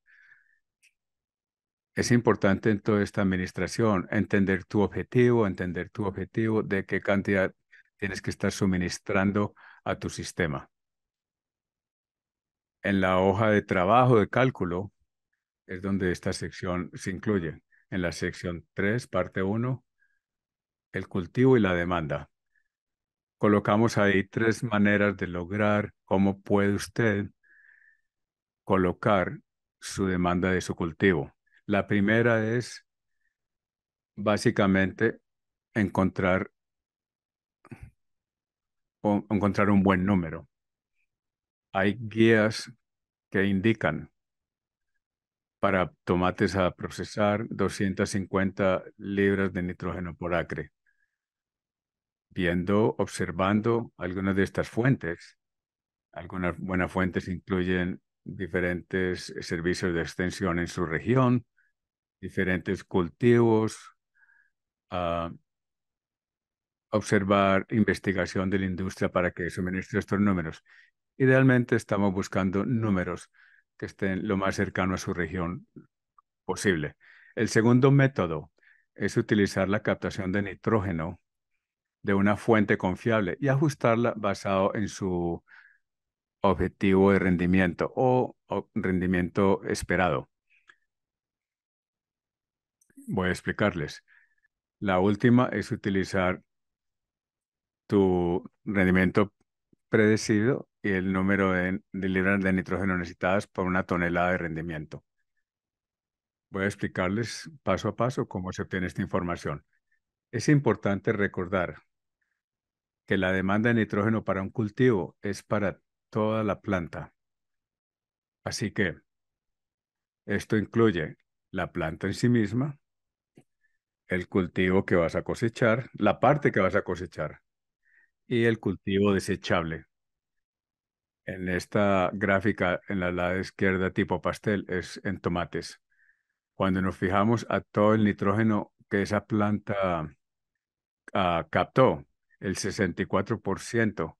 Es importante en toda esta administración entender tu objetivo, entender tu objetivo de qué cantidad tienes que estar suministrando a tu sistema. En la hoja de trabajo de cálculo es donde esta sección se incluye. En la sección 3, parte 1, el cultivo y la demanda. Colocamos ahí tres maneras de lograr cómo puede usted colocar su demanda de su cultivo. La primera es básicamente encontrar, encontrar un buen número. Hay guías que indican para tomates a procesar 250 libras de nitrógeno por acre viendo, observando algunas de estas fuentes. Algunas buenas fuentes incluyen diferentes eh, servicios de extensión en su región, diferentes cultivos, ah, observar investigación de la industria para que suministre estos números. Idealmente estamos buscando números que estén lo más cercano a su región posible. El segundo método es utilizar la captación de nitrógeno de una fuente confiable y ajustarla basado en su objetivo de rendimiento o, rendimiento esperado. Voy a explicarles. La última es utilizar tu rendimiento predecido y el número de, de, libras de nitrógeno necesitadas por una tonelada de rendimiento. Voy a explicarles paso a paso cómo se obtiene esta información. Es importante recordar que la demanda de nitrógeno para un cultivo es para toda la planta. Así que esto incluye la planta en sí misma, el cultivo que vas a cosechar, la parte que vas a cosechar y el cultivo desechable. En esta gráfica en la lado izquierda tipo pastel es en tomates. Cuando nos fijamos a todo el nitrógeno que esa planta ah, captó, el 64%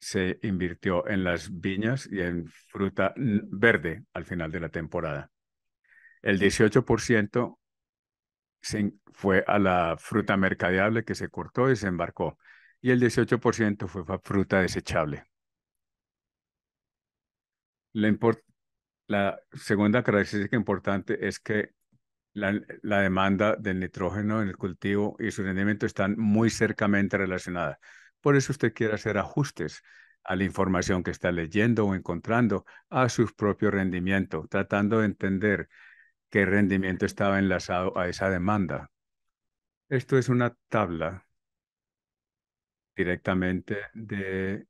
se invirtió en las viñas y en fruta verde al final de la temporada. El 18% fue a la fruta mercadeable que se cortó y se embarcó. Y el 18% fue fruta desechable. La, la segunda característica importante es que la, demanda del nitrógeno en el cultivo y su rendimiento están muy cercamente relacionadas. Por eso usted quiere hacer ajustes a la información que está leyendo o encontrando, a su propio rendimiento, tratando de entender qué rendimiento estaba enlazado a esa demanda. Esto es una tabla directamente de,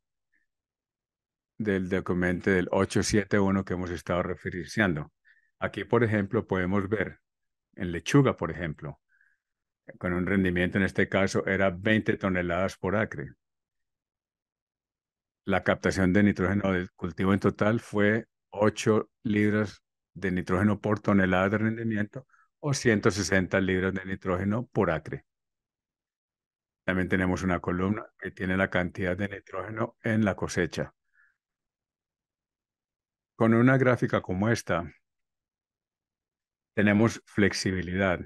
del documento del 871 que hemos estado referenciando. Aquí, por ejemplo, podemos ver en lechuga, por ejemplo, con un rendimiento en este caso era 20 toneladas por acre. La captación de nitrógeno del cultivo en total fue 8 libras de nitrógeno por tonelada de rendimiento o 160 libras de nitrógeno por acre. También tenemos una columna que tiene la cantidad de nitrógeno en la cosecha. Con una gráfica como esta, tenemos flexibilidad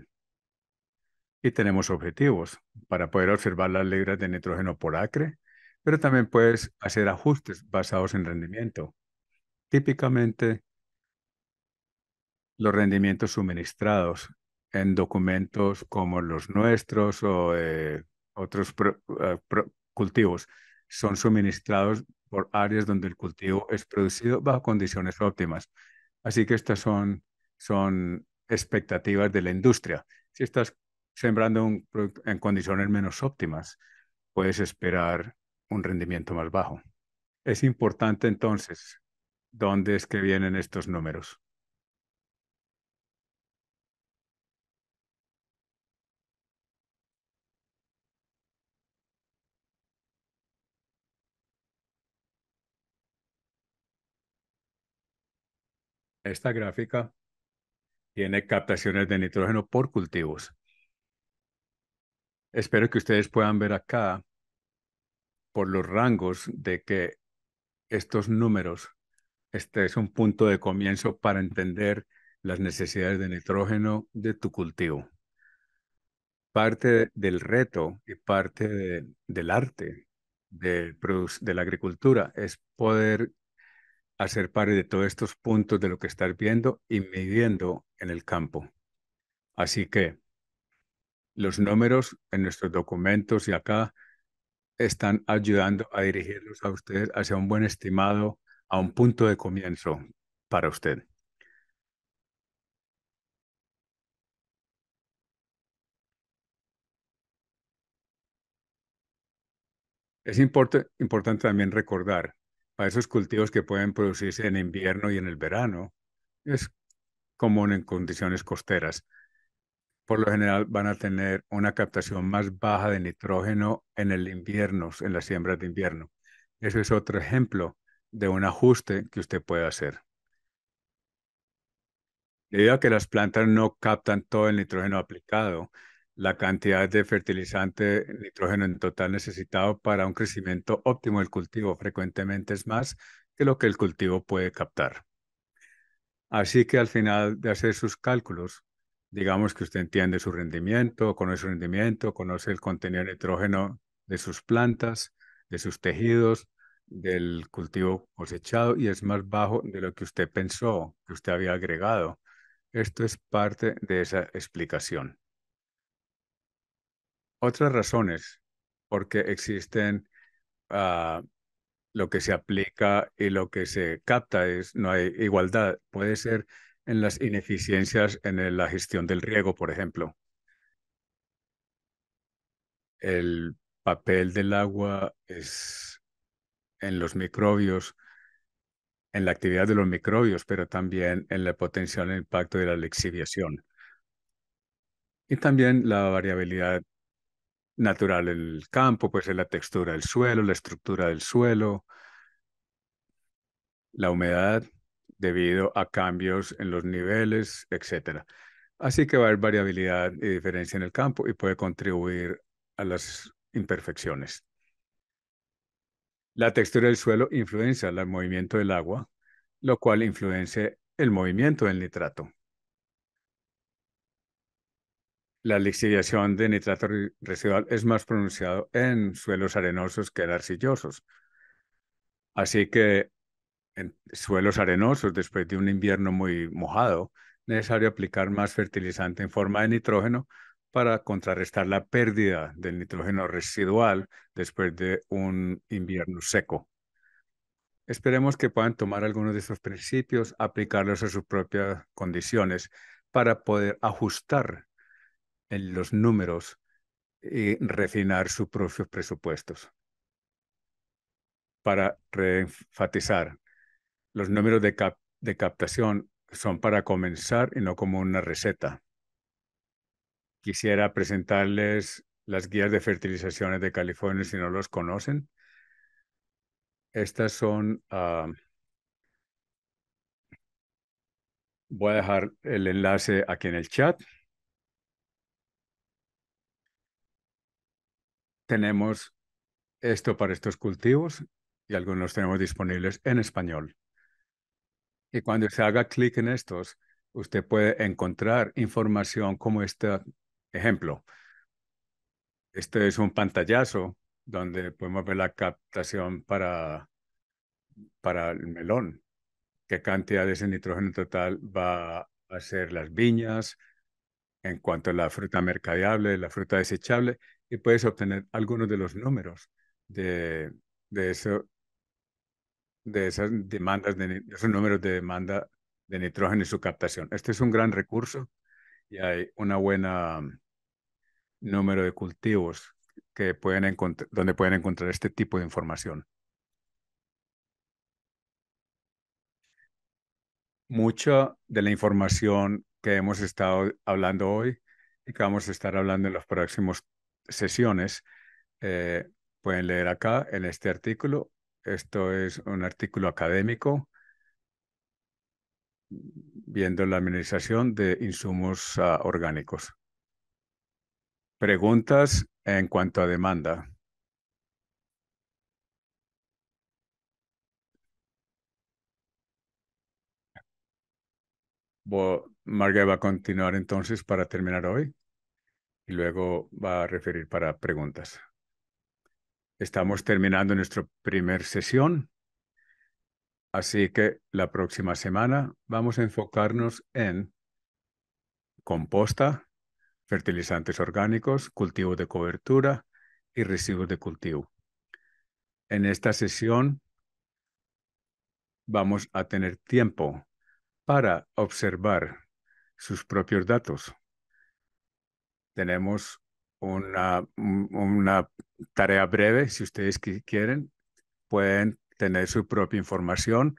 y tenemos objetivos para poder observar las libras de nitrógeno por acre, pero también puedes hacer ajustes basados en rendimiento. Típicamente, los rendimientos suministrados en documentos como los nuestros o eh, otros eh, cultivos son suministrados por áreas donde el cultivo es producido bajo condiciones óptimas. Así que estas son, son expectativas de la industria. Si estás sembrando en condiciones menos óptimas, puedes esperar un rendimiento más bajo. Es importante entonces dónde es que vienen estos números. Esta gráfica tiene captaciones de nitrógeno por cultivos. Espero que ustedes puedan ver acá por los rangos de que estos números, este es un punto de comienzo para entender las necesidades de nitrógeno de tu cultivo. Parte del reto y parte del arte de, de la agricultura es poder a ser parte de todos estos puntos de lo que está viendo y midiendo en el campo. Así que los números en nuestros documentos y acá están ayudando a dirigirlos a ustedes hacia un buen estimado, a un punto de comienzo para usted. Es importante también recordar esos cultivos que pueden producirse en invierno y en el verano. Es común en condiciones costeras. Por lo general van a tener una captación más baja de nitrógeno en el invierno, en las siembras de invierno. Eso es otro ejemplo de un ajuste que usted puede hacer. Debido a que las plantas no captan todo el nitrógeno aplicado, la cantidad de fertilizante nitrógeno en total necesitado para un crecimiento óptimo del cultivo. Frecuentemente es más que lo que el cultivo puede captar. Así que al final de hacer sus cálculos, digamos que usted entiende su rendimiento, conoce su rendimiento, conoce el contenido de nitrógeno de sus plantas, de sus tejidos, del cultivo cosechado y es más bajo de lo que usted pensó, que usted había agregado. Esto es parte de esa explicación otras razones porque existen ah, lo que se aplica y lo que se capta es no hay igualdad. Puede ser en las ineficiencias en la gestión del riego, por ejemplo. El papel del agua es en los microbios, en la actividad de los microbios, pero también en el potencial impacto de la lexiviación. Y también la variabilidad natural el campo, pues es la textura del suelo, la estructura del suelo, la humedad debido a cambios en los niveles, etc. Así que va a haber variabilidad y diferencia en el campo y puede contribuir a las imperfecciones. La textura del suelo influencia el movimiento del agua, lo cual influencia el movimiento del nitrato. La lixiviación de nitrato residual es más pronunciado en suelos arenosos que en arcillosos. Así que en suelos arenosos, después de un invierno muy mojado, es necesario aplicar más fertilizante en forma de nitrógeno para contrarrestar la pérdida del nitrógeno residual después de un invierno seco. Esperemos que puedan tomar algunos de estos principios, aplicarlos a sus propias condiciones para poder ajustar en los números y eh, refinar sus propios presupuestos. Para reenfatizar, los números de, captación son para comenzar y no como una receta. Quisiera presentarles las guías de fertilizaciones de California si no los conocen. Estas son... Ah, voy a dejar el enlace aquí en el chat. tenemos esto para estos cultivos y algunos tenemos disponibles en español. Y cuando se haga clic en estos, usted puede encontrar información como este ejemplo. Este es un pantallazo donde podemos ver la captación para, para el melón, qué cantidad de ese nitrógeno total va a ser las viñas, en cuanto a la fruta mercadeable, la fruta desechable, y puedes obtener algunos de los números de, de, eso, de esas demandas, de, esos números de demanda de nitrógeno y su captación. Este es un gran recurso y hay una buena mm, número de cultivos que pueden donde pueden encontrar este tipo de información. Mucha de la información que hemos estado hablando hoy y que vamos a estar hablando en los próximos sesiones, eh, pueden leer acá en este artículo. Esto es un artículo académico viendo la administración de insumos ah, orgánicos. Preguntas en cuanto a demanda. Marga va a continuar entonces para terminar hoy y luego va a referir para preguntas. Estamos terminando nuestra primera sesión, así que la próxima semana vamos a enfocarnos en composta, fertilizantes orgánicos, cultivo de cobertura y residuos de cultivo. En esta sesión vamos a tener tiempo para observar sus propios datos tenemos una, tarea breve, si ustedes quieren, pueden tener su propia información.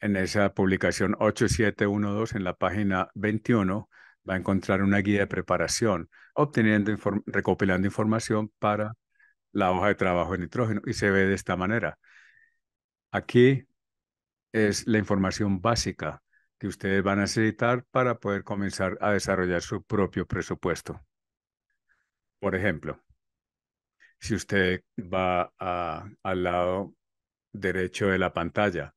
En esa publicación 8712, en la página 21, va a encontrar una guía de preparación, obteniendo recopilando información para la hoja de trabajo de nitrógeno y se ve de esta manera. Aquí es la información básica que ustedes van a necesitar para poder comenzar a desarrollar su propio presupuesto. Por ejemplo, si usted va al lado derecho de la pantalla,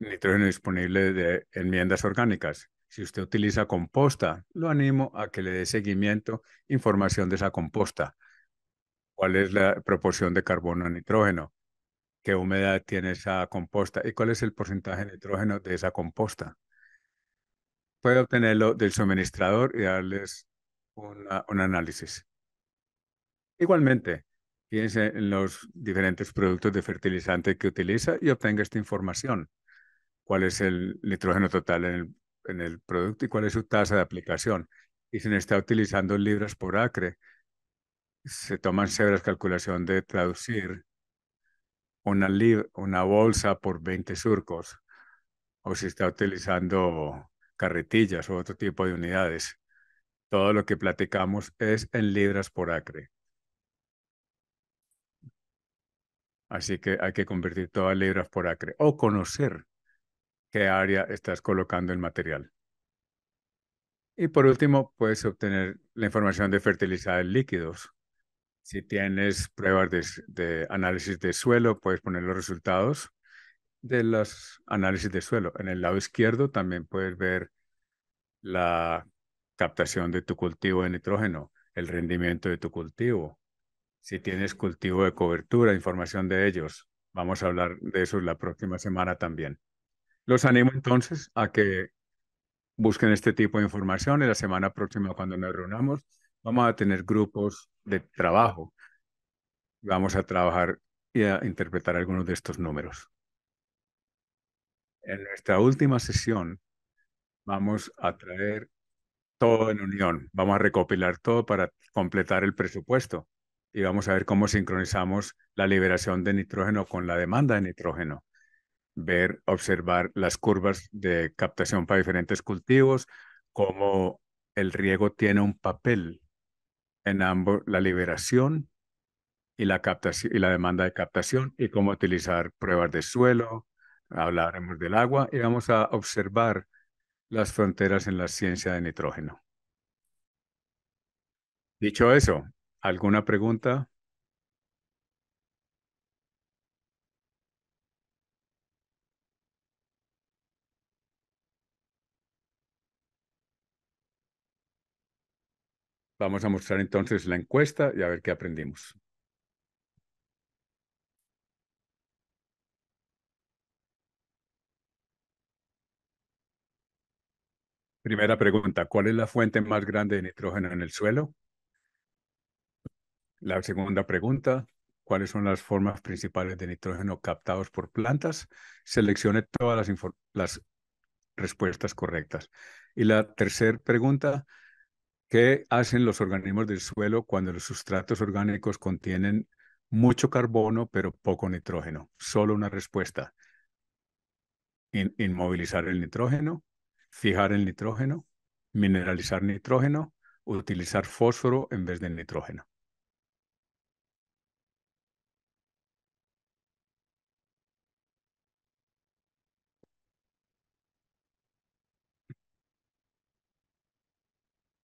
nitrógeno disponible de enmiendas orgánicas. Si usted utiliza composta, lo animo a que le dé seguimiento, información de esa composta. ¿Cuál es la proporción de carbono a nitrógeno? qué humedad tiene esa composta y cuál es el porcentaje de nitrógeno de esa composta. Puede obtenerlo del suministrador y darles un análisis. Igualmente, piense en los diferentes productos de fertilizante que utiliza y obtenga esta información. Cuál es el nitrógeno total en el, producto y cuál es su tasa de aplicación. Y si está utilizando libras por acre, se toman severas calculación de traducir una, bolsa por 20 surcos o si está utilizando carretillas o otro tipo de unidades. Todo lo que platicamos es en libras por acre. Así que hay que convertir todas libras por acre o conocer qué área estás colocando el material. Y por último, puedes obtener la información de fertilizantes líquidos si tienes pruebas de, análisis de suelo, puedes poner los resultados de los análisis de suelo. En el lado izquierdo también puedes ver la captación de tu cultivo de nitrógeno, el rendimiento de tu cultivo. Si tienes cultivo de cobertura, información de ellos. Vamos a hablar de eso la próxima semana también. Los animo entonces a que busquen este tipo de información. En la semana próxima, cuando nos reunamos, vamos a tener grupos de trabajo, vamos a trabajar y a interpretar algunos de estos números. En nuestra última sesión vamos a traer todo en unión, vamos a recopilar todo para completar el presupuesto y vamos a ver cómo sincronizamos la liberación de nitrógeno con la demanda de nitrógeno. Ver, observar las curvas de captación para diferentes cultivos, cómo el riego tiene un papel en ambos la liberación y la, captación, y la demanda de captación y cómo utilizar pruebas de suelo, hablaremos del agua y vamos a observar las fronteras en la ciencia de nitrógeno. Dicho eso, ¿alguna pregunta? Vamos a mostrar entonces la encuesta y a ver qué aprendimos. Primera pregunta, ¿cuál es la fuente más grande de nitrógeno en el suelo? La segunda pregunta, ¿cuáles son las formas principales de nitrógeno captados por plantas? Seleccione todas las, respuestas correctas. Y la tercera pregunta, ¿Qué hacen los organismos del suelo cuando los sustratos orgánicos contienen mucho carbono pero poco nitrógeno? Solo una respuesta. inmovilizar el nitrógeno, fijar el nitrógeno, mineralizar nitrógeno, utilizar fósforo en vez de nitrógeno.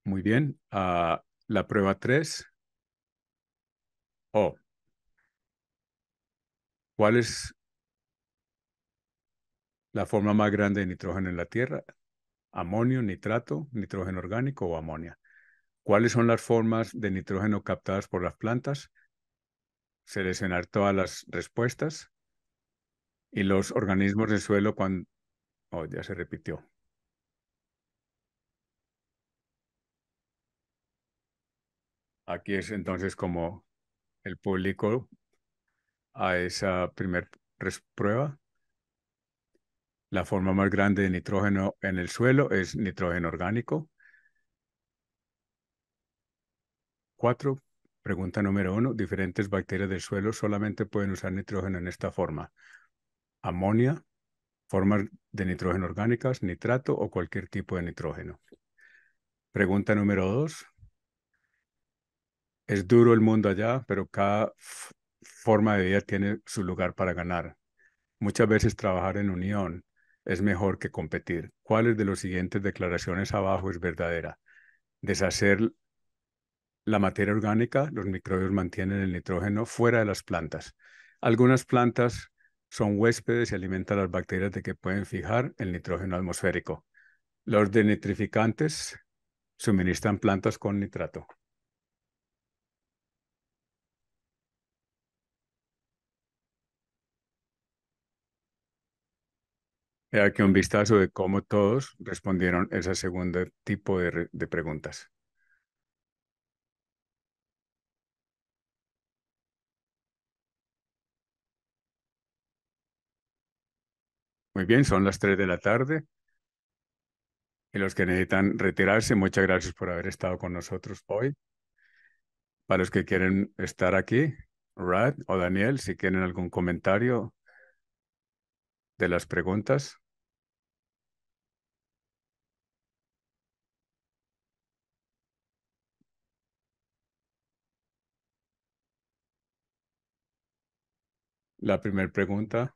Muy bien. Ah, la prueba 3. ¿Cuál es la forma más grande de nitrógeno en la Tierra? ¿Amonio, nitrato, nitrógeno orgánico o amonia? ¿Cuáles son las formas de nitrógeno captadas por las plantas? Seleccionar todas las respuestas. Y los organismos del suelo cuando... Oh, ya se repitió. Aquí es entonces como el público a esa primera prueba. La forma más grande de nitrógeno en el suelo es nitrógeno orgánico. Cuatro, pregunta número uno, diferentes bacterias del suelo solamente pueden usar nitrógeno en esta forma. Amonia, formas de nitrógeno orgánicas, nitrato o cualquier tipo de nitrógeno. Pregunta número dos, es duro el mundo allá, pero cada forma de vida tiene su lugar para ganar. Muchas veces trabajar en unión es mejor que competir. ¿Cuáles de las siguientes declaraciones abajo es verdadera? Deshacer la materia orgánica, los microbios mantienen el nitrógeno fuera de las plantas. Algunas plantas son huéspedes y alimentan las bacterias de que pueden fijar el nitrógeno atmosférico. Los denitrificantes suministran plantas con nitrato. aquí eh, un vistazo de cómo todos respondieron ese segundo tipo de, de preguntas. Muy bien, son las 3 de la tarde. Y los que necesitan retirarse, muchas gracias por haber estado con nosotros hoy. Para los que quieren estar aquí, Rad o Daniel, si quieren algún comentario, de las preguntas? La primera pregunta.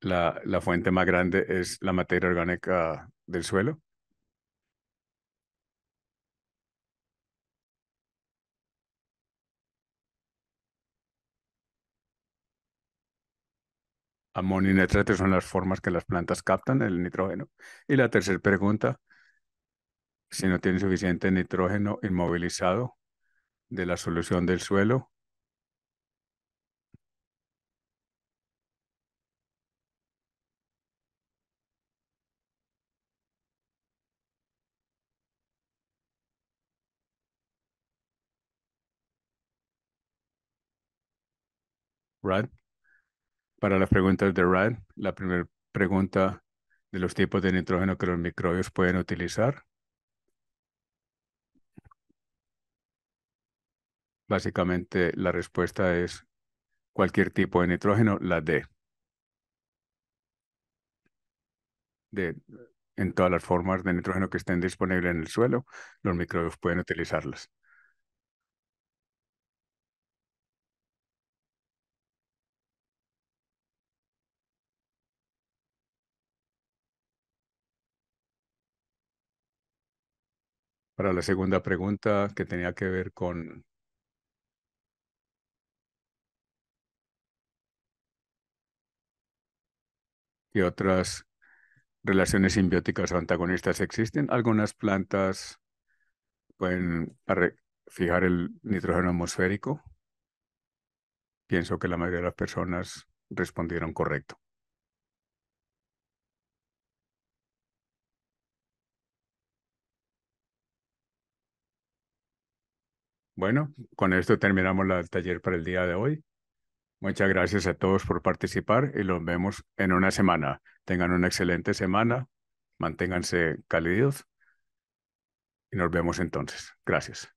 La, la, fuente más grande es la materia orgánica del suelo. Amonio y nitrato son las formas que las plantas captan el nitrógeno. Y la tercera pregunta, si no tiene suficiente nitrógeno inmovilizado de la solución del suelo, Right para las preguntas de Ryan, la primera pregunta de los tipos de nitrógeno que los microbios pueden utilizar. Básicamente la respuesta es cualquier tipo de nitrógeno, la D. De, en todas las formas de nitrógeno que estén disponibles en el suelo, los microbios pueden utilizarlas. para la segunda pregunta que tenía que ver con qué otras relaciones simbióticas o antagonistas existen. Algunas plantas pueden fijar el nitrógeno atmosférico. Pienso que la mayoría de las personas respondieron correcto. Bueno, con esto terminamos el taller para el día de hoy. Muchas gracias a todos por participar y los vemos en una semana. Tengan una excelente semana, manténganse cálidos y nos vemos entonces. Gracias.